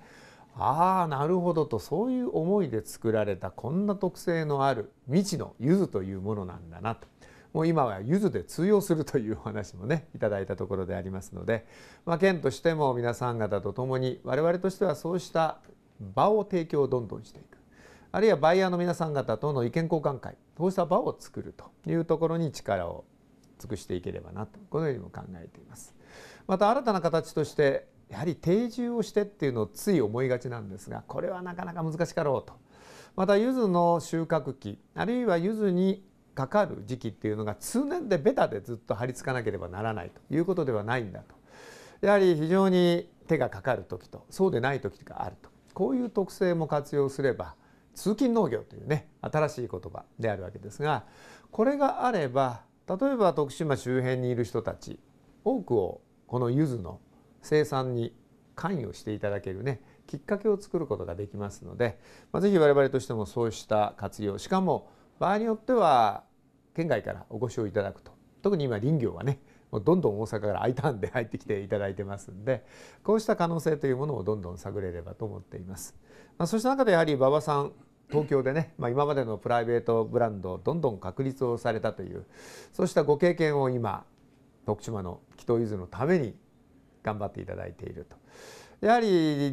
ああなるほどとそういう思いで作られたこんな特性のある未知の柚子というものなんだなと。もう今は柚子で通用するというお話もねいただいたところでありますので、まあ、県としても皆さん方と共に我々としてはそうした場を提供をどんどんしていくあるいはバイヤーの皆さん方との意見交換会そうした場を作るというところに力を尽くしていければなとこのようにも考えています。また新たな形としてやはり定住をしてっていうのをつい思いがちなんですがこれはなかなか難しかろうとまた柚子の収穫期あるいは柚子にかかる時期っていうのが通年でベタでずっと張り付かなければならないということではないんだとやはり非常に手がかかる時とそうでない時があるとこういう特性も活用すれば通勤農業というね新しい言葉であるわけですがこれがあれば例えば徳島周辺にいる人たち多くをこの柚子の生産に関与していただけるねきっかけを作ることができますので、まあ、ぜひ我々としてもそうした活用しかも場合によっては県外からお越しをいただくと特に今林業はねもうどんどん大阪から空ターンで入ってきていただいてますんでこうした可能性というものをどんどん探れればと思っています。まあ、そうした中でやはり馬場さん東京でね、まあ、今までのプライベートブランドをどんどん確立をされたというそうしたご経験を今徳島の紀藤ゆずのために頑張っていただいていると。やはり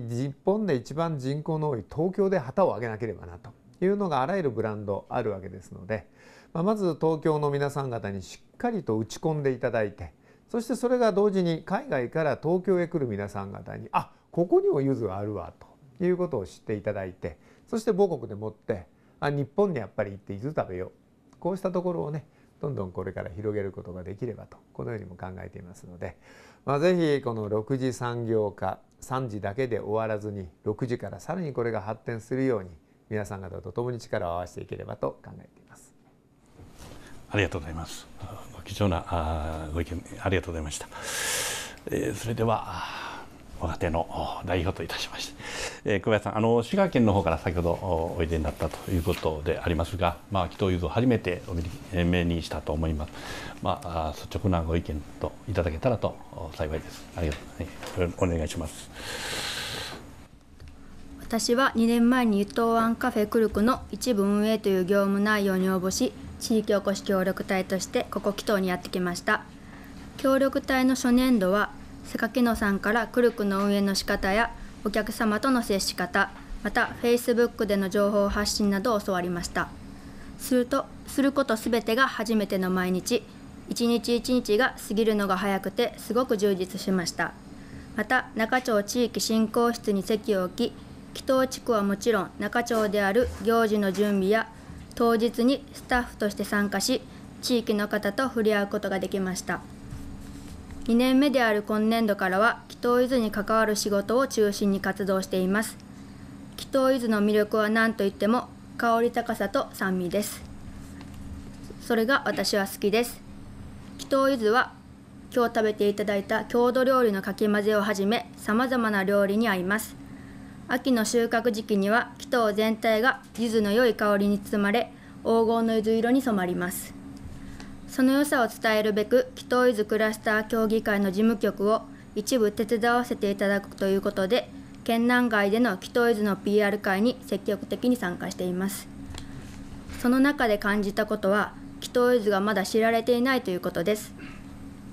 日本で一番人口の多い東京で旗を上げなければなというのがあらゆるブランドあるわけですので、まあ、まず東京の皆さん方にしっかりと打ち込んでいただいてそしてそれが同時に海外から東京へ来る皆さん方にあここにもゆずがあるわということを知っていただいてそして母国でもってあ日本にやっぱり行ってゆず食べようこうしたところをねどんどんこれから広げることができればとこのようにも考えていますのでまあ、ぜひこの6次産業化3次だけで終わらずに6次からさらにこれが発展するように皆さん方と共に力を合わせていければと考えていますありがとうございます貴重なご意見ありがとうございました、えー、それでは若手の代表といたしまして、えー、保林さんあの滋賀県の方から先ほどおいでになったということでありますが、まあ、紀藤雄三初めてお目にしたと思います、まあ、率直なご意見といただけたらと幸いですありがとう、はい、お願いします私は2年前に伊藤湾カフェクルクの一部運営という業務内容に応募し地域おこし協力隊としてここ紀東にやってきました協力隊の初年度は榊野さんからクルクの運営の仕方やお客様との接し方また Facebook での情報発信などを教わりましたするとすること全てが初めての毎日一日一日が過ぎるのが早くてすごく充実しましたまた中町地域振興室に席を置き紀藤地区はもちろん中町である行事の準備や当日にスタッフとして参加し地域の方と触れ合うことができました。2年目である今年度からは祈祷伊豆に関わる仕事を中心に活動しています祈祷伊豆の魅力は何といっても香り高さと酸味ですそれが私は好きです祈祷伊豆は今日食べていただいた郷土料理のかき混ぜをはじめ様々な料理に合います秋の収穫時期には祈祷全体が柚子の良い香りに包まれ黄金の柚子色に染まりますその良さを伝えるべく紀東イズクラスター協議会の事務局を一部手伝わせていただくということで県南外での紀東イズの PR 会に積極的に参加していますその中で感じたことは紀東イズがまだ知られていないということです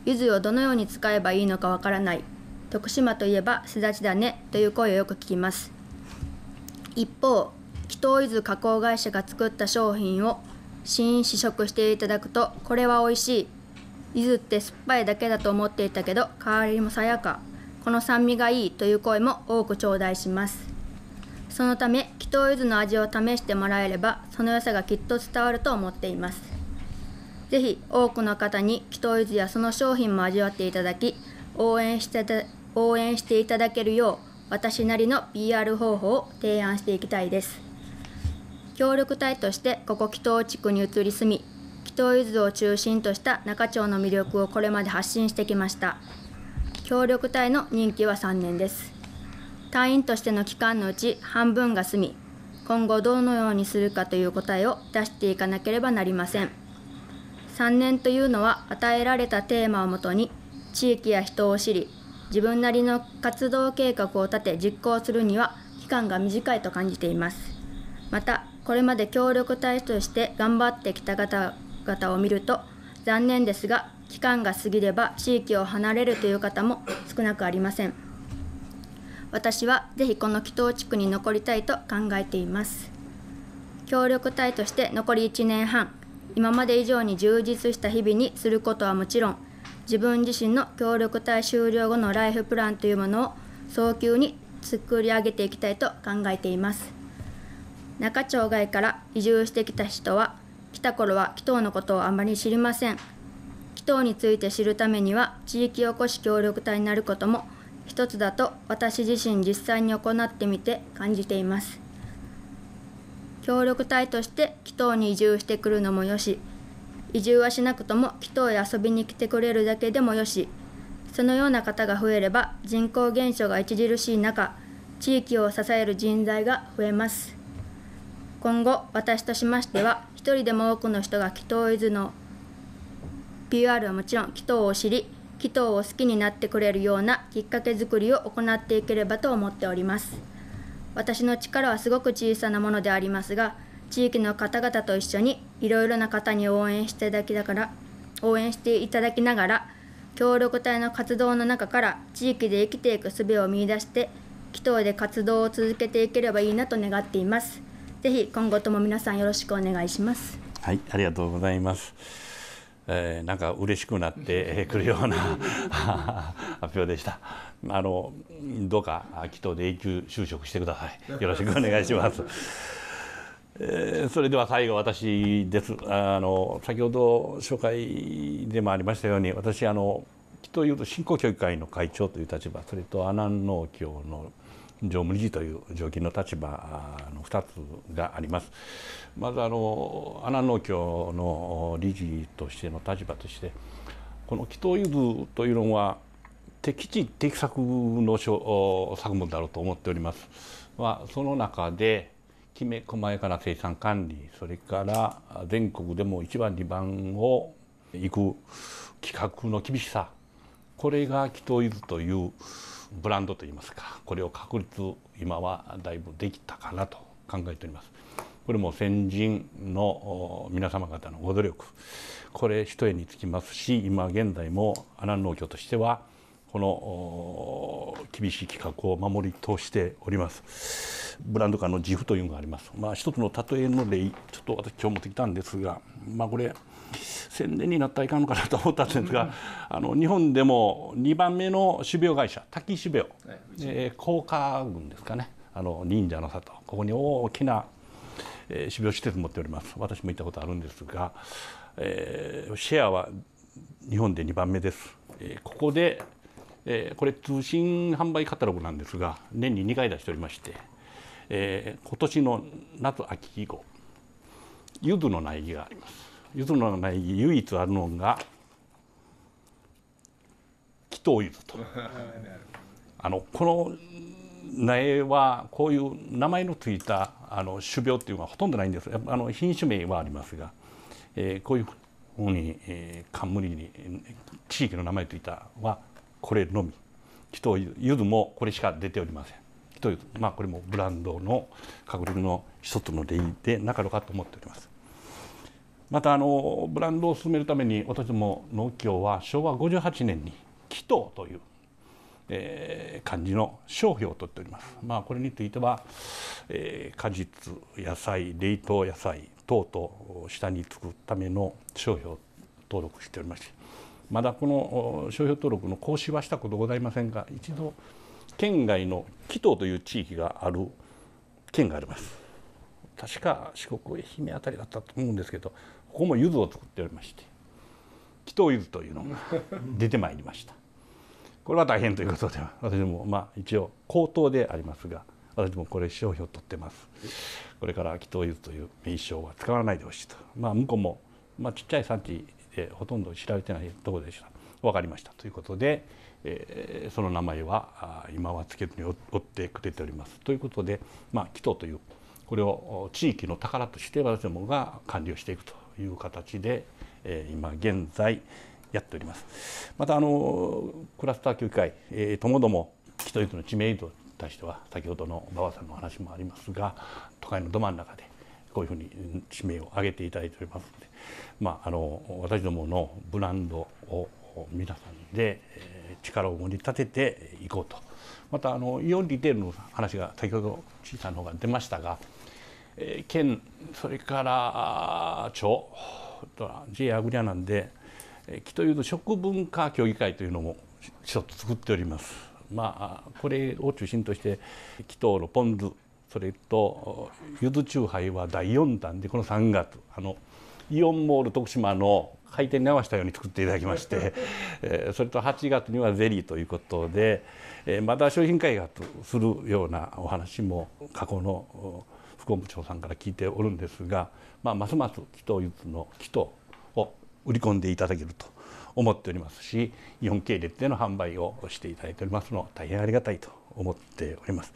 ゆずをどのように使えばいいのかわからない徳島といえばすだちだねという声をよく聞きます一方紀東イズ加工会社が作った商品を試食していただくとこれは美味しい柚子って酸っぱいだけだと思っていたけど香りもさやかこの酸味がいいという声も多く頂戴しますそのため木頭ゆずの味を試してもらえればその良さがきっと伝わると思っています是非多くの方に木頭ゆずやその商品も味わっていただき応援して応援していただけるよう私なりの PR 方法を提案していきたいです。協力隊としてここ紀藤地区に移り住み紀藤伊豆を中心とした中町の魅力をこれまで発信してきました協力隊の任期は3年です隊員としての期間のうち半分が済み今後どのようにするかという答えを出していかなければなりません3年というのは与えられたテーマをもとに地域や人を知り自分なりの活動計画を立て実行するには期間が短いと感じていますまたこれまで協力隊として頑張ってきた方々を見ると残念ですが期間が過ぎれば地域を離れるという方も少なくありません私はぜひこの紀東地区に残りたいと考えています協力隊として残り1年半今まで以上に充実した日々にすることはもちろん自分自身の協力隊終了後のライフプランというものを早急に作り上げていきたいと考えています。中町外から移住してきた人は来た頃は紀藤のことをあまり知りません紀藤について知るためには地域おこし協力隊になることも一つだと私自身実際に行ってみて感じています協力隊として紀藤に移住してくるのもよし移住はしなくとも紀藤へ遊びに来てくれるだけでもよしそのような方が増えれば人口減少が著しい中地域を支える人材が増えます。今後私としましては一人でも多くの人が祈祷伊豆の PR はもちろん祈祷を知り祈祷を好きになってくれるようなきっかけづくりを行っていければと思っております私の力はすごく小さなものでありますが地域の方々と一緒にいろいろな方に応援していただきながら応援していただきながら協力隊の活動の中から地域で生きていく術を見いだして祈祷で活動を続けていければいいなと願っています。ぜひ今後とも皆さんよろしくお願いします。はい、ありがとうございます。えー、なんか嬉しくなってくるような (laughs) 発表でした。あのどうか祈祷で永久就職してください。よろしくお願いします。えー、それでは最後私ですあの先ほど紹介でもありましたように私あのきっと言うと振興協議会の会長という立場それと阿南農協の常務理事という常勤の立場の2つがあります。まずあの阿南農協の理事としての立場としてこの祈祷ゆずというのは適地適策の作物だろうと思っております。まあ、その中できめ細やかな生産管理それから全国でも1番2番を行く企画の厳しさこれが祈祷ゆずというブランドといいますかこれを確立今はだいぶできたかなと考えております。これも先人の皆様方のご努力これ一重につきますし今現在も阿南農協としてはこの厳しい企画を守り通しておりますブランド化の自負というのがあります、まあ、一つの例えの例ちょっと私今日持ってきたんですが、まあ、これ宣伝になったらいかんのかなと思ったんですがあの日本でも2番目の種苗会社滝種苗、はい、えー、甲賀郡ですかねあの忍者の里ここに大きな、えー、種苗施設持っております私も行ったことあるんですが、えー、シェアは日本で2番目です、えー、ここでえー、これ通信販売カタログなんですが年に2回出しておりまして、えー、今年の夏秋以降柚子の苗木があります柚子の苗木唯一あるのが木頭柚子と (laughs) あのこの苗はこういう名前の付いたあの種苗っていうのはほとんどないんですあの品種名はありますが、えー、こういうふうに、えー、冠に地域の名前付いたはこれのみ人ゆずもこれしか出ておりません人ゆずまあこれもブランドの隠れるの一つの例でなかろうかと思っておりますまたあのブランドを進めるために私ども農協は昭和58年に「祈祷」という、えー、漢字の商標を取っております、まあ、これについては、えー、果実野菜冷凍野菜等々下につくための商標登録しておりましてまだこの商標登録の行使はしたことございませんが一度県外の紀藤という地域がある県があります確か四国愛媛辺りだったと思うんですけどここも柚子を作っておりまして紀藤柚子というのが (laughs) 出てまいりましたこれは大変ということで私もまあ一応口頭でありますが私もこれ商標取ってますこれから紀藤柚子という名称は使わないでほしいとまあ向こうもまあちっちゃい産地えー、ほとんど知られてないところでした分かりましたということで、えー、その名前は今はつけずに追ってくれておりますということで、まあ、木戸というこれを地域の宝として私どもが管理をしていくという形で、えー、今現在やっておりますまたあのクラスター協議会、えー、ともども木戸の知名度に対しては先ほどの馬場さんのお話もありますが都会のど真ん中でこういうふうに地名を挙げていただいておりますので、まあ、あの私どものブランドを皆さんで力を盛り立てていこうとまたあのイオンリテールの話が先ほど小さな方が出ましたが、えー、県それから町 j アグリアなんで木というと食文化協議会というのも一つ作っております。まあ、これを中心として木とのポン酢それとゆず酎ハイは第4弾でこの3月あのイオンモール徳島の開店に合わせたように作っていただきまして、(laughs) えー、それと8月にはゼリーということで、えー、また商品開発するようなお話も過去の副本部長さんから聞いておるんですが、まあ、ますます木とゆずの木とを売り込んでいただけると思っておりますし日本系列での販売をしていただいておりますのは大変ありがたいと思っております。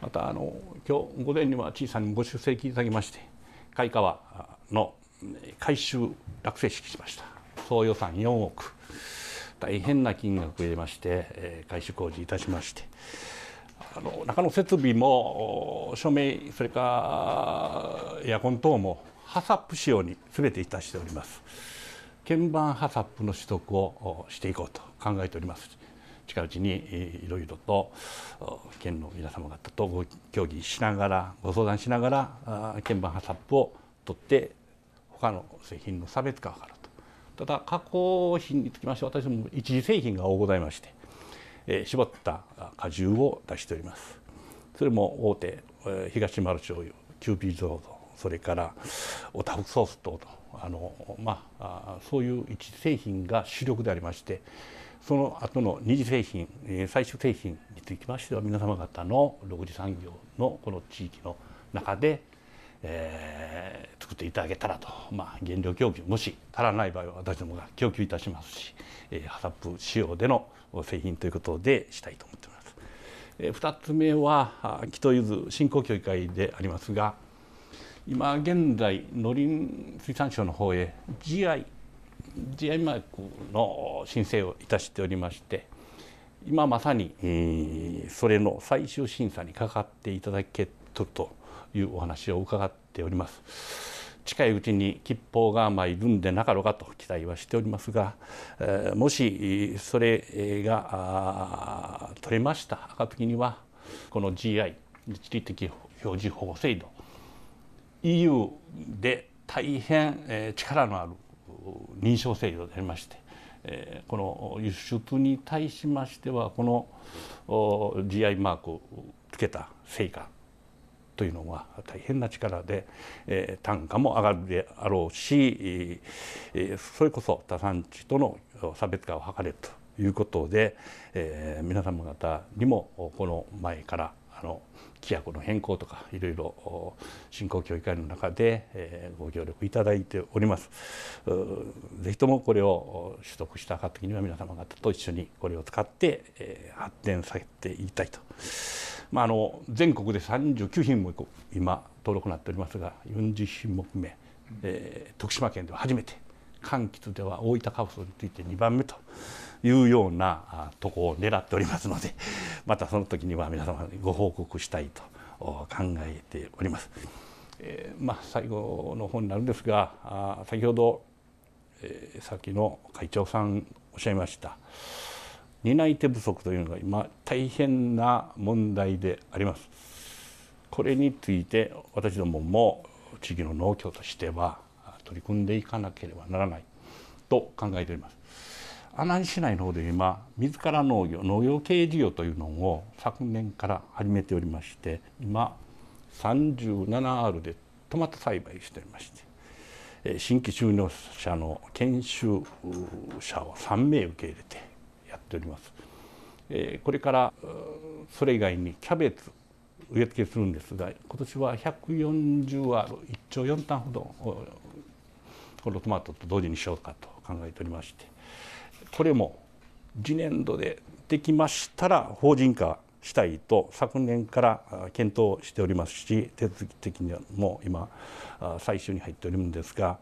またあの今日午前には小さにご出席いただきまして開花はの改修落成式しました総予算4億大変な金額を入れまして、え改修工事いたしましてあの中の設備も署名それからエアコン等もハサップ仕様に全ていたしております鍵盤ハサップの取得をしていこうと考えております近いうちにいろいろと県の皆様方とご協議しながらご相談しながら鍵盤ハサップを取って他の製品の差別化を図るとただ加工品につきまして私も一次製品が多ございまして、絞った果汁を出しておりますそれも大手、えー、東丸醤油キューピーゾードそれからオタフソース等とあの、まあ、そういう一次製品が主力でありましてその後の二次製品、えー、最終製品につきましては皆様方の6次産業のこの地域の中で、えー、作っていただけたらと、まあ、原料供給もし足らない場合は私どもが供給いたしますし、えー、ハサップ仕様での製品ということでしたいと思っております。えー、2つ目は木戸ゆず振興協議会でありますが今現在農林水産省の方へ GI GI マークの申請をいたしておりまして今まさに、それの最終審査にかかっていただけとるというお話を伺っております近いうちに吉報がまあるんでなかろうかと期待はしておりますが、えー、もしそれが取れました暁にはこの GI 地理的表示法制度 EU で大変力のある認証制度でありまして、えこの輸出に対しましてはこの GI マークをつけた成果というのは大変な力で、え単価も上がるであろうし、えそれこそ他産地との差別化を図れるということで、え皆様方にもこの前からあの規約の変更とかいろいろ振興協議会の中でご協力いただいております。ぜひともこれを取得した暁には皆様方と一緒にこれを使って発展させていきたいと。まあ、あの全国で39品目今登録になっておりますが40品目目、えー、徳島県では初めて柑橘では大分カブスについて2番目と。いうようなとこを狙っておりますので (laughs) またその時には皆様にご報告したいと考えております。えー、まあ、最後の方になるんですがあ先ほど、えー、さっきの会長さんおっしゃいました担い手不足というのが今大変な問題であります。これについて私どもも地域の農協としては取り組んでいかなければならないと考えております。阿南市内の方で今自ら農業農業経営事業というのを昨年から始めておりまして今 37R でトマト栽培しておりまして新規就農者の研修者を3名受け入れてやっておりますこれからそれ以外にキャベツ植え付けするんですが今年は 140R1 兆4単ほどこのトマトと同時にしようかと考えておりましてこれも次年度でできましたら法人化したいと昨年から検討しておりますし手続き的にはもう今最終に入っておるんですが、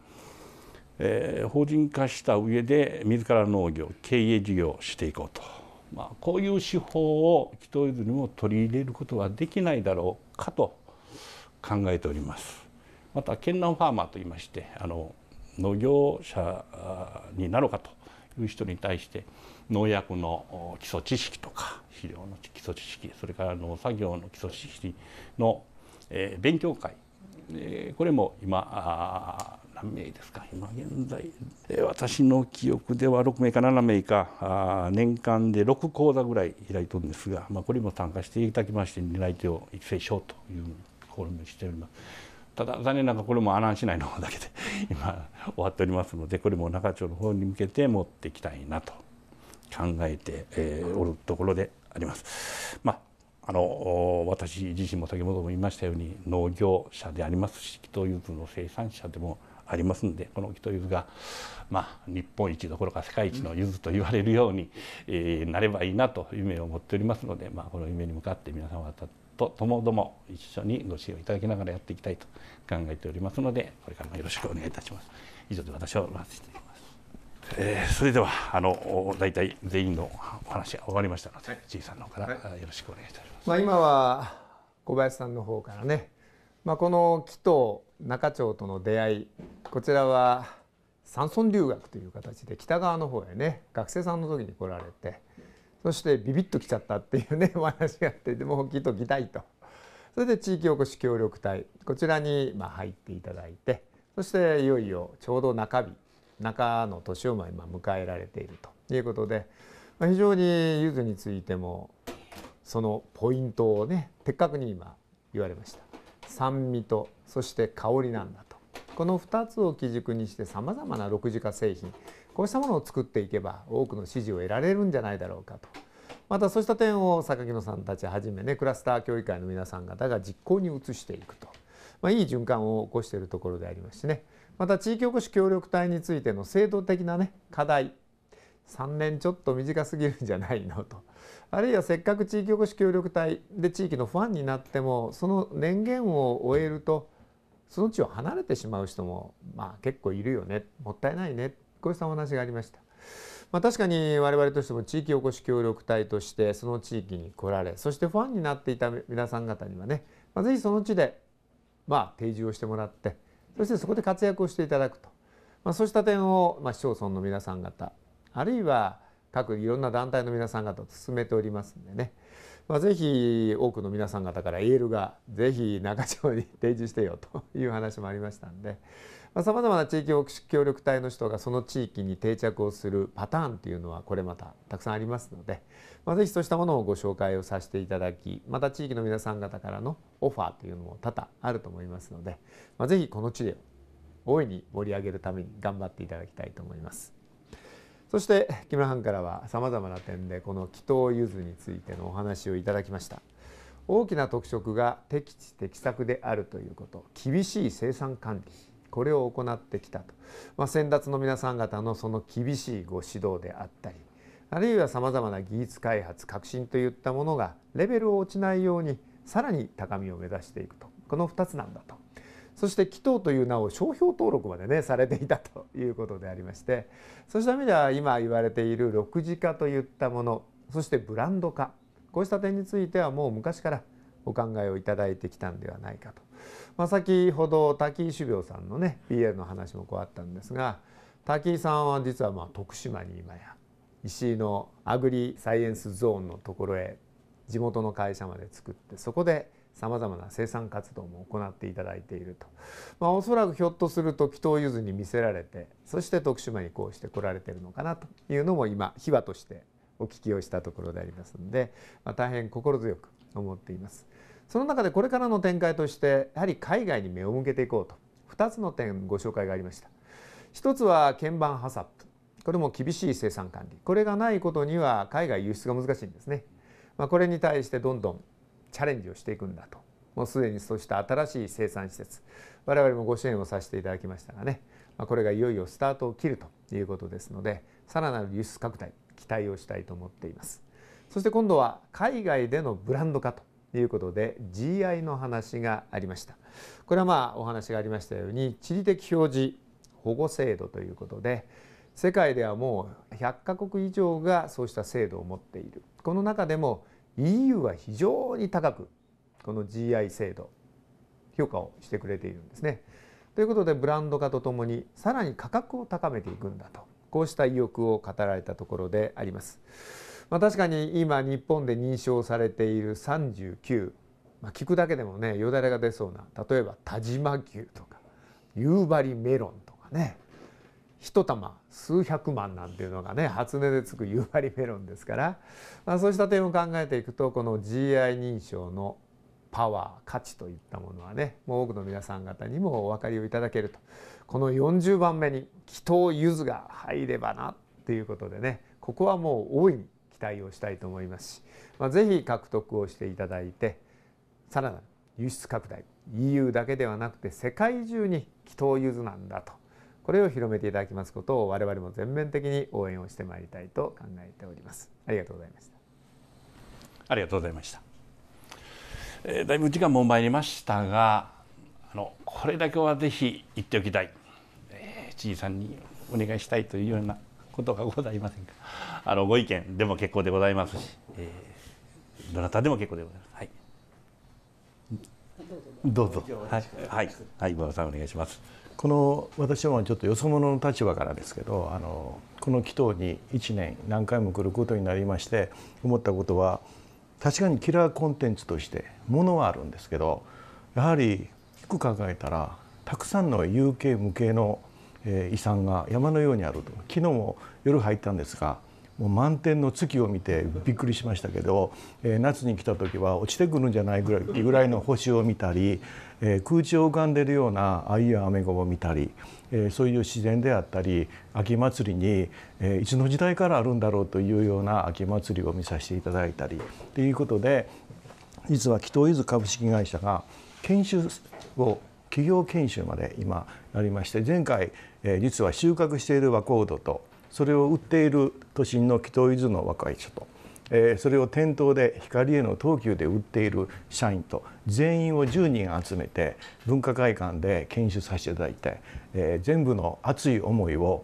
えー、法人化した上で自ら農業経営事業をしていこうと、まあ、こういう手法を人譲にも取り入れることはできないだろうかと考えております。また県南ファーマーといいましてあの農業者になろうかという人に対して農薬の基礎知識とか肥料の基礎知識それから農作業の基礎知識の勉強会これも今何名ですか今現在私の記憶では6名か7名か年間で6講座ぐらい開いとるんですが、これも参加していただきまして担い手を育成しようという試みをしております。ただ残念ながらこれも阿南市内の方だけで (laughs) 今終わっておりますのでこれも中町の方に向けて持っていきたいなと考えて、えー、おるところであります。まああの私自身も先ほども言いましたように農業者でありますし木とゆずの生産者でもありますんでこの木とゆずが、まあ、日本一どころか世界一のゆずと言われるように、えー、なればいいなと夢を持っておりますので、まあ、この夢に向かって皆さんとともども一緒にご支援いただきながらやっていきたいと考えておりますのでこれからもよろしくお願いいたします。以上で私はています、えー、それではあの大体全員のお話が終わりましたので、はい、G さんの方から、よろしくお願いいたします。まあ今は小林さんの方からね、まあこの木と中町との出会い、こちらは山村留学という形で北側の方へね学生さんの時に来られて、そしてビビッときちゃったっていうね (laughs) お話があってでもきっいときたいとそれで地域おこし協力隊こちらにま入っていただいてそしていよいよちょうど中日中の年を今迎えられているということで非常にゆずについてもそのポイントをね的確に今言われました酸味とそして香りなんだとこの2つを基軸にしてさまざまな6次化製品こうしたものを作っていけば多くの支持を得られるんじゃないだろうかとまたそうした点を榊野さんたちはじめねクラスター協議会の皆さん方が実行に移していくと、まあ、いい循環を起こしているところでありますしねまた地域おこし協力隊についての制度的なね課題3年ちょっと短すぎるんじゃないのとあるいはせっかく地域おこし協力隊で地域のファンになってもその年限を終えるとその地を離れてしまう人もまあ結構いるよねもったいないねこ石さお話がありました。まあ、確かに我々としても地域おこし協力隊としてその地域に来られそしてファンになっていた皆さん方にはね、まあ、ぜひその地でまあ定住をしてもらってそしてそこで活躍をしていただくと、まあ、そうした点をまあ市町村の皆さん方あるいは各いろんな団体の皆さん方と進めておりますんでねまあ、ぜひ多くの皆さん方からエールがぜひ中町に提示してよという話もありましたんでさまざ、まな地域福祉協力隊の人がその地域に定着をするパターンっていうのはこれまたたくさんありますので、まあ、ぜひそうしたものをご紹介をさせていただきまた地域の皆さん方からのオファーというのも多々あると思いますので、まあ、ぜひこの地で大いに盛り上げるために頑張っていただきたいと思います。そして木村藩からはさまざまな点でこの祈祷ゆずについてのお話をいただきました大きな特色が適地適作であるということ厳しい生産管理これを行ってきたと、まあ、先達の皆さん方のその厳しいご指導であったりあるいはさまざまな技術開発革新といったものがレベルを落ちないようにさらに高みを目指していくとこの2つなんだとそして祈祷という名を商標登録までねされていたということでありましてそうした意味では今言われている6次化といったものそしてブランド化こうした点についてはもう昔からお考えをいただいてきたんではないかと、まあ、先ほど滝井種苗さんのね BL の話もこうあったんですが滝井さんは実はまあ徳島に今や石井のアグリサイエンスゾーンのところへ地元の会社まで作ってそこでさまざまな生産活動も行っていただいていると、まあ、おそらくひょっとすると祈祷ゆずに見せられてそして徳島にこうして来られてるのかなというのも今秘話としてお聞きをしたところでありますので、まあ、大変心強く思っています。その中でこれからの展開としてやはり海外に目を向けていこうと2つの点ご紹介がありました。1つは鍵盤ハサップこれも厳しい生産管理これがないことには海外輸出が難しいんですね、まあ、これに対してどんどんチャレンジをしていくんだともうすでにそうした新しい生産施設我々もご支援をさせていただきましたがねこれがいよいよスタートを切るということですのでさらなる輸出拡大期待をしたいと思っていますそして今度は海外でのブランド化ということで GI の話がありましたこれはまあお話がありましたように地理的表示保護制度ということで世界ではもう100カ国以上がそうした制度を持っているこの中でも EU は非常に高くこの GI 制度評価をしてくれているんですね。ということでブランド化とともにさらに価格を高めていくんだとこうした意欲を語られたところであります。まあ、確かに今日本で認証されている39、まあ、聞くだけでもねよだれが出そうな例えば田島牛とか夕張メロンとかね一玉数百万なんていうのがね初音でつく夕張メロンですから、まあ、そうした点を考えていくとこの GI 認証のパワー価値といったものはねもう多くの皆さん方にもお分かりをいただけるとこの40番目に祈祷ゆずが入ればなっていうことでねここはもう大いに期待をしたいと思いますし、まあ、ぜひ獲得をしていただいてさらなる輸出拡大 EU だけではなくて世界中に祈祷ゆずなんだとこれを広めていただきますことを我々も全面的に応援をしてまいりたいと考えておりますありがとうございましたありがとうございました、えー、だいぶ時間も参りましたがあのこれだけはぜひ言っておきたい、えー、知事さんにお願いしたいというようなことがございませんかあのご意見でも結構でございますし、えー、どなたでも結構でございます、はい、どうぞどうぞはい、はい、はい、はい、さんお願いしますこの私はちょっとよそ者の立場からですけどあのこの祈祷に1年何回も来ることになりまして思ったことは確かにキラーコンテンツとしてものはあるんですけどやはりよく考えたらたくさんの有形無形の遺産が山のようにあると昨日も夜入ったんですがもう満天の月を見てびっくりしましたけど、え夏に来た時は落ちてくるんじゃないぐらいぐらいの星を見たりえ空中を浮かんでるようなあいやアメゴを見たり、えそういう自然であったり秋祭りに、えいつの時代からあるんだろうというような秋祭りを見させていただいたりということで実は紀藤伊豆株式会社が研修を企業研修まで今やりまして前回、え実は収穫している和光土とそれを売っている都心の紀伊豆の若い人と。それを店頭で光への東急で売っている社員と全員を10人集めて文化会館で研修させていただいて、全部の熱い思いを、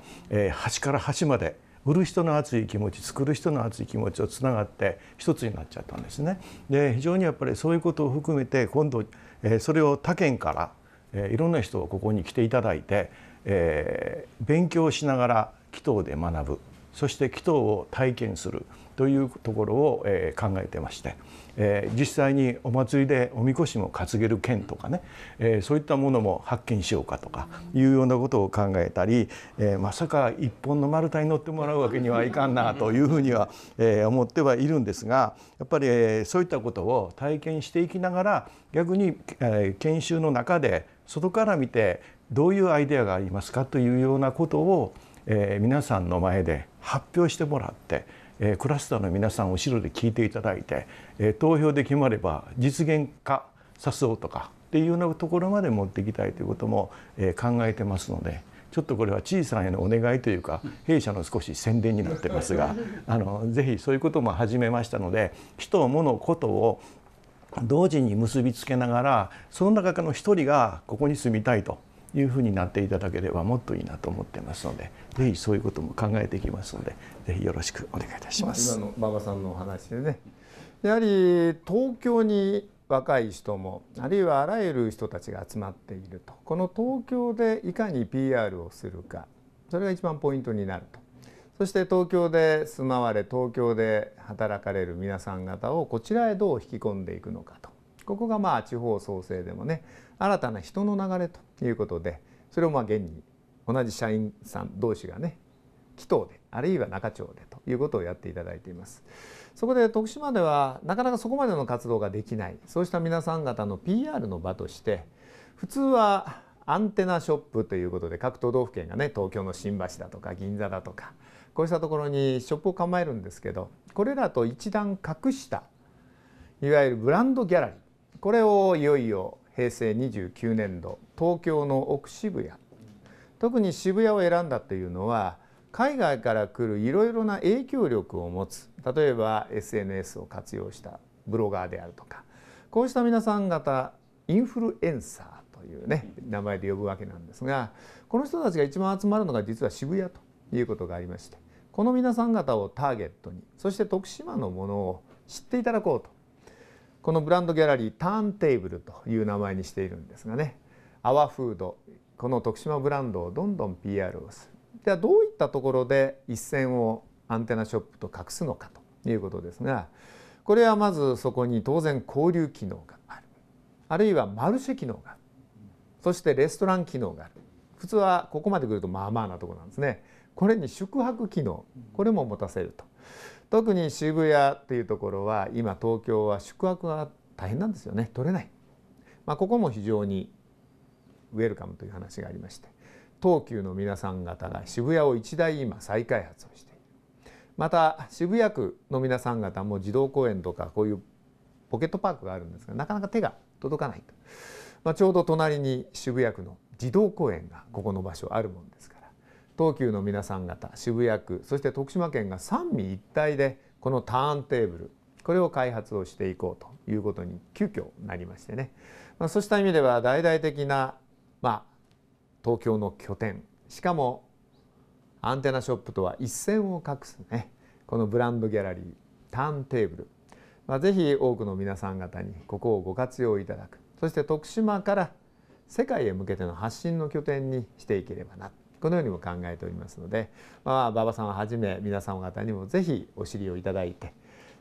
端から端まで売る人の熱い気持ち作る人の熱い気持ちをつながって一つになっちゃったんですね。で非常にやっぱりそういうことを含めて今度、それを他県から、いろんな人をここに来ていただいて、勉強しながら祈祷で学ぶそして祈祷を体験する。というところを、え考えてまして、え実際にお祭りでおみこしも担げる剣とかね、えそういったものも発見しようかとかいうようなことを考えたり、えまさか一本の丸太に乗ってもらうわけにはいかんなというふうには、え思ってはいるんですがやっぱり、えそういったことを体験していきながら逆に、え研修の中で外から見てどういうアイデアがありますかというようなことを、え皆さんの前で発表してもらってえー、クラスターの皆さん後ろで聞いていただいて、えー、投票で決まれば実現化さそうとかっていうようなところまで持っていきたいということも、えー、考えてますので。ちょっとこれは知事さんへのお願いというか弊社の少し宣伝になってますが (laughs) あのぜひそういうことも始めましたので人物事を同時に結びつけながらその中の一人がここに住みたいというふうになっていただければもっといいなと思ってますのでぜひそういうことも考えていきますのでぜひよろしくお願いいたします。今の馬場さんのお話でねやはり東京に若い人もあるいはあらゆる人たちが集まっているとこの東京でいかに PR をするかそれが一番ポイントになるとそして東京で住まわれ東京で働かれる皆さん方をこちらへどう引き込んでいくのかとここがまあ地方創生でもね新たな人の流れということでそれをまあ現に同じ社員さん同士がね紀藤であるいは中町でということをやっていただいていますそこで徳島ではなかなかそこまでの活動ができないそうした皆さん方の PR の場として普通はアンテナショップということで各都道府県がね東京の新橋だとか銀座だとかこうしたところにショップを構えるんですけどこれらと一段隠したいわゆるブランドギャラリーこれをいよいよ平成29年度東京の奥渋谷特に渋谷を選んだというのは海外から来るいろいろな影響力を持つ例えば SNS を活用したブロガーであるとかこうした皆さん方インフルエンサーというね名前で呼ぶわけなんですがこの人たちが一番集まるのが実は渋谷ということがありましてこの皆さん方をターゲットにそして徳島のものを知っていただこうとこのブランドギャラリーターンテーブルという名前にしているんですがねアワフードこの徳島ブランドをどんどん PR をするではどういったところで一線をアンテナショップと隠すのかということですがこれはまずそこに当然交流機能があるあるいはマルシェ機能があるそしてレストラン機能がある普通はここまで来るとまあまあなところなんですねこれに宿泊機能これも持たせると特に渋谷っていうところは今東京は宿泊が大変なんですよね取れない、まあ、ここも非常にウェルカムという話がありまして東急の皆さん方が渋谷を一大今再開発をしているまた渋谷区の皆さん方も児童公園とかこういうポケットパークがあるんですがなかなか手が届かないと、まあ、ちょうど隣に渋谷区の児童公園がここの場所あるもんですから東急の皆さん方渋谷区そして徳島県が三位一体でこのターンテーブルこれを開発をしていこうということに急遽なりましてね、まあ、そうした意味では大々的な、まあ、東京の拠点しかもアンテナショップとは一線を画すねこのブランドギャラリーターンテーブル、まあ、ぜひ多くの皆さん方にここをご活用いただくそして徳島から世界へ向けての発信の拠点にしていければなとこのようにも考えておりますので、まあ、馬場さんをはじめ皆様方にもぜひお知りをいただいて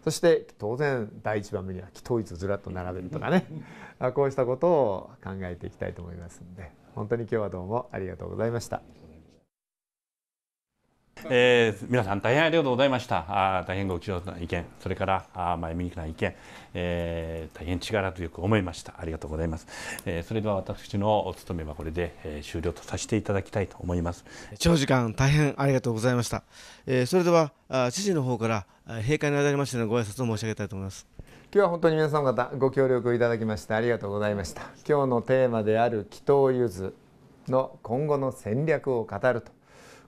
そして当然第1番目には祈祷一ずらっと並べるとかね (laughs) こうしたことを考えていきたいと思いますので本当に今日はどうもありがとうございました。えー、皆さん大変ありがとうございましたあ大変ご貴重な意見それからあ前向きな意見、えー、大変力強く思いましたありがとうございます、えー、それでは私のお務めはこれで、えー、終了とさせていただきたいと思います長時間大変ありがとうございました、えー、それでは知事の方から閉会にあたりましてのご挨拶を申し上げたいと思います今日は本当に皆さん方ご協力いただきましてありがとうございました今日のテーマである祈祷ゆずの今後の戦略を語ると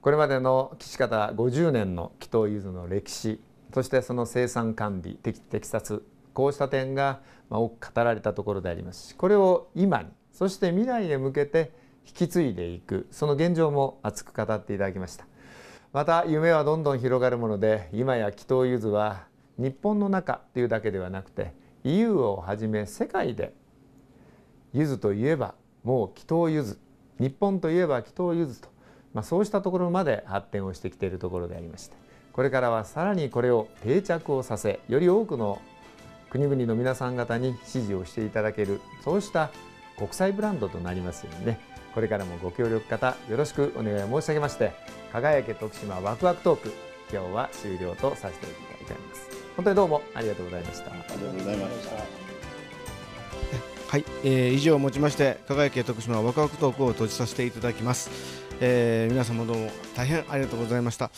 これまでの岸方50年の祈祷ゆずの歴史そしてその生産管理適切こうした点が多く語られたところでありますしこれを今にそして未来へ向けて引き継いでいくその現状も熱く語っていただきましたまた夢はどんどん広がるもので今や祈祷ゆずは日本の中というだけではなくて EU をはじめ世界でゆずといえばもう祈祷ゆず日本といえば祈祷ゆずとまあ、そうしたところまで発展をしてきているところでありましてこれからはさらにこれを定着をさせより多くの国々の皆さん方に支持をしていただけるそうした国際ブランドとなりますようにねこれからもご協力方よろしくお願い申し上げまして輝け徳島ワクワクトーク今日は終了とさせていただきます本当にどうもありがとうございましたありがとうございましたはい、えー、以上をもちまして輝け徳島ワクワクトークを閉じさせていただきますえー、皆様どうも大変ありがとうございました。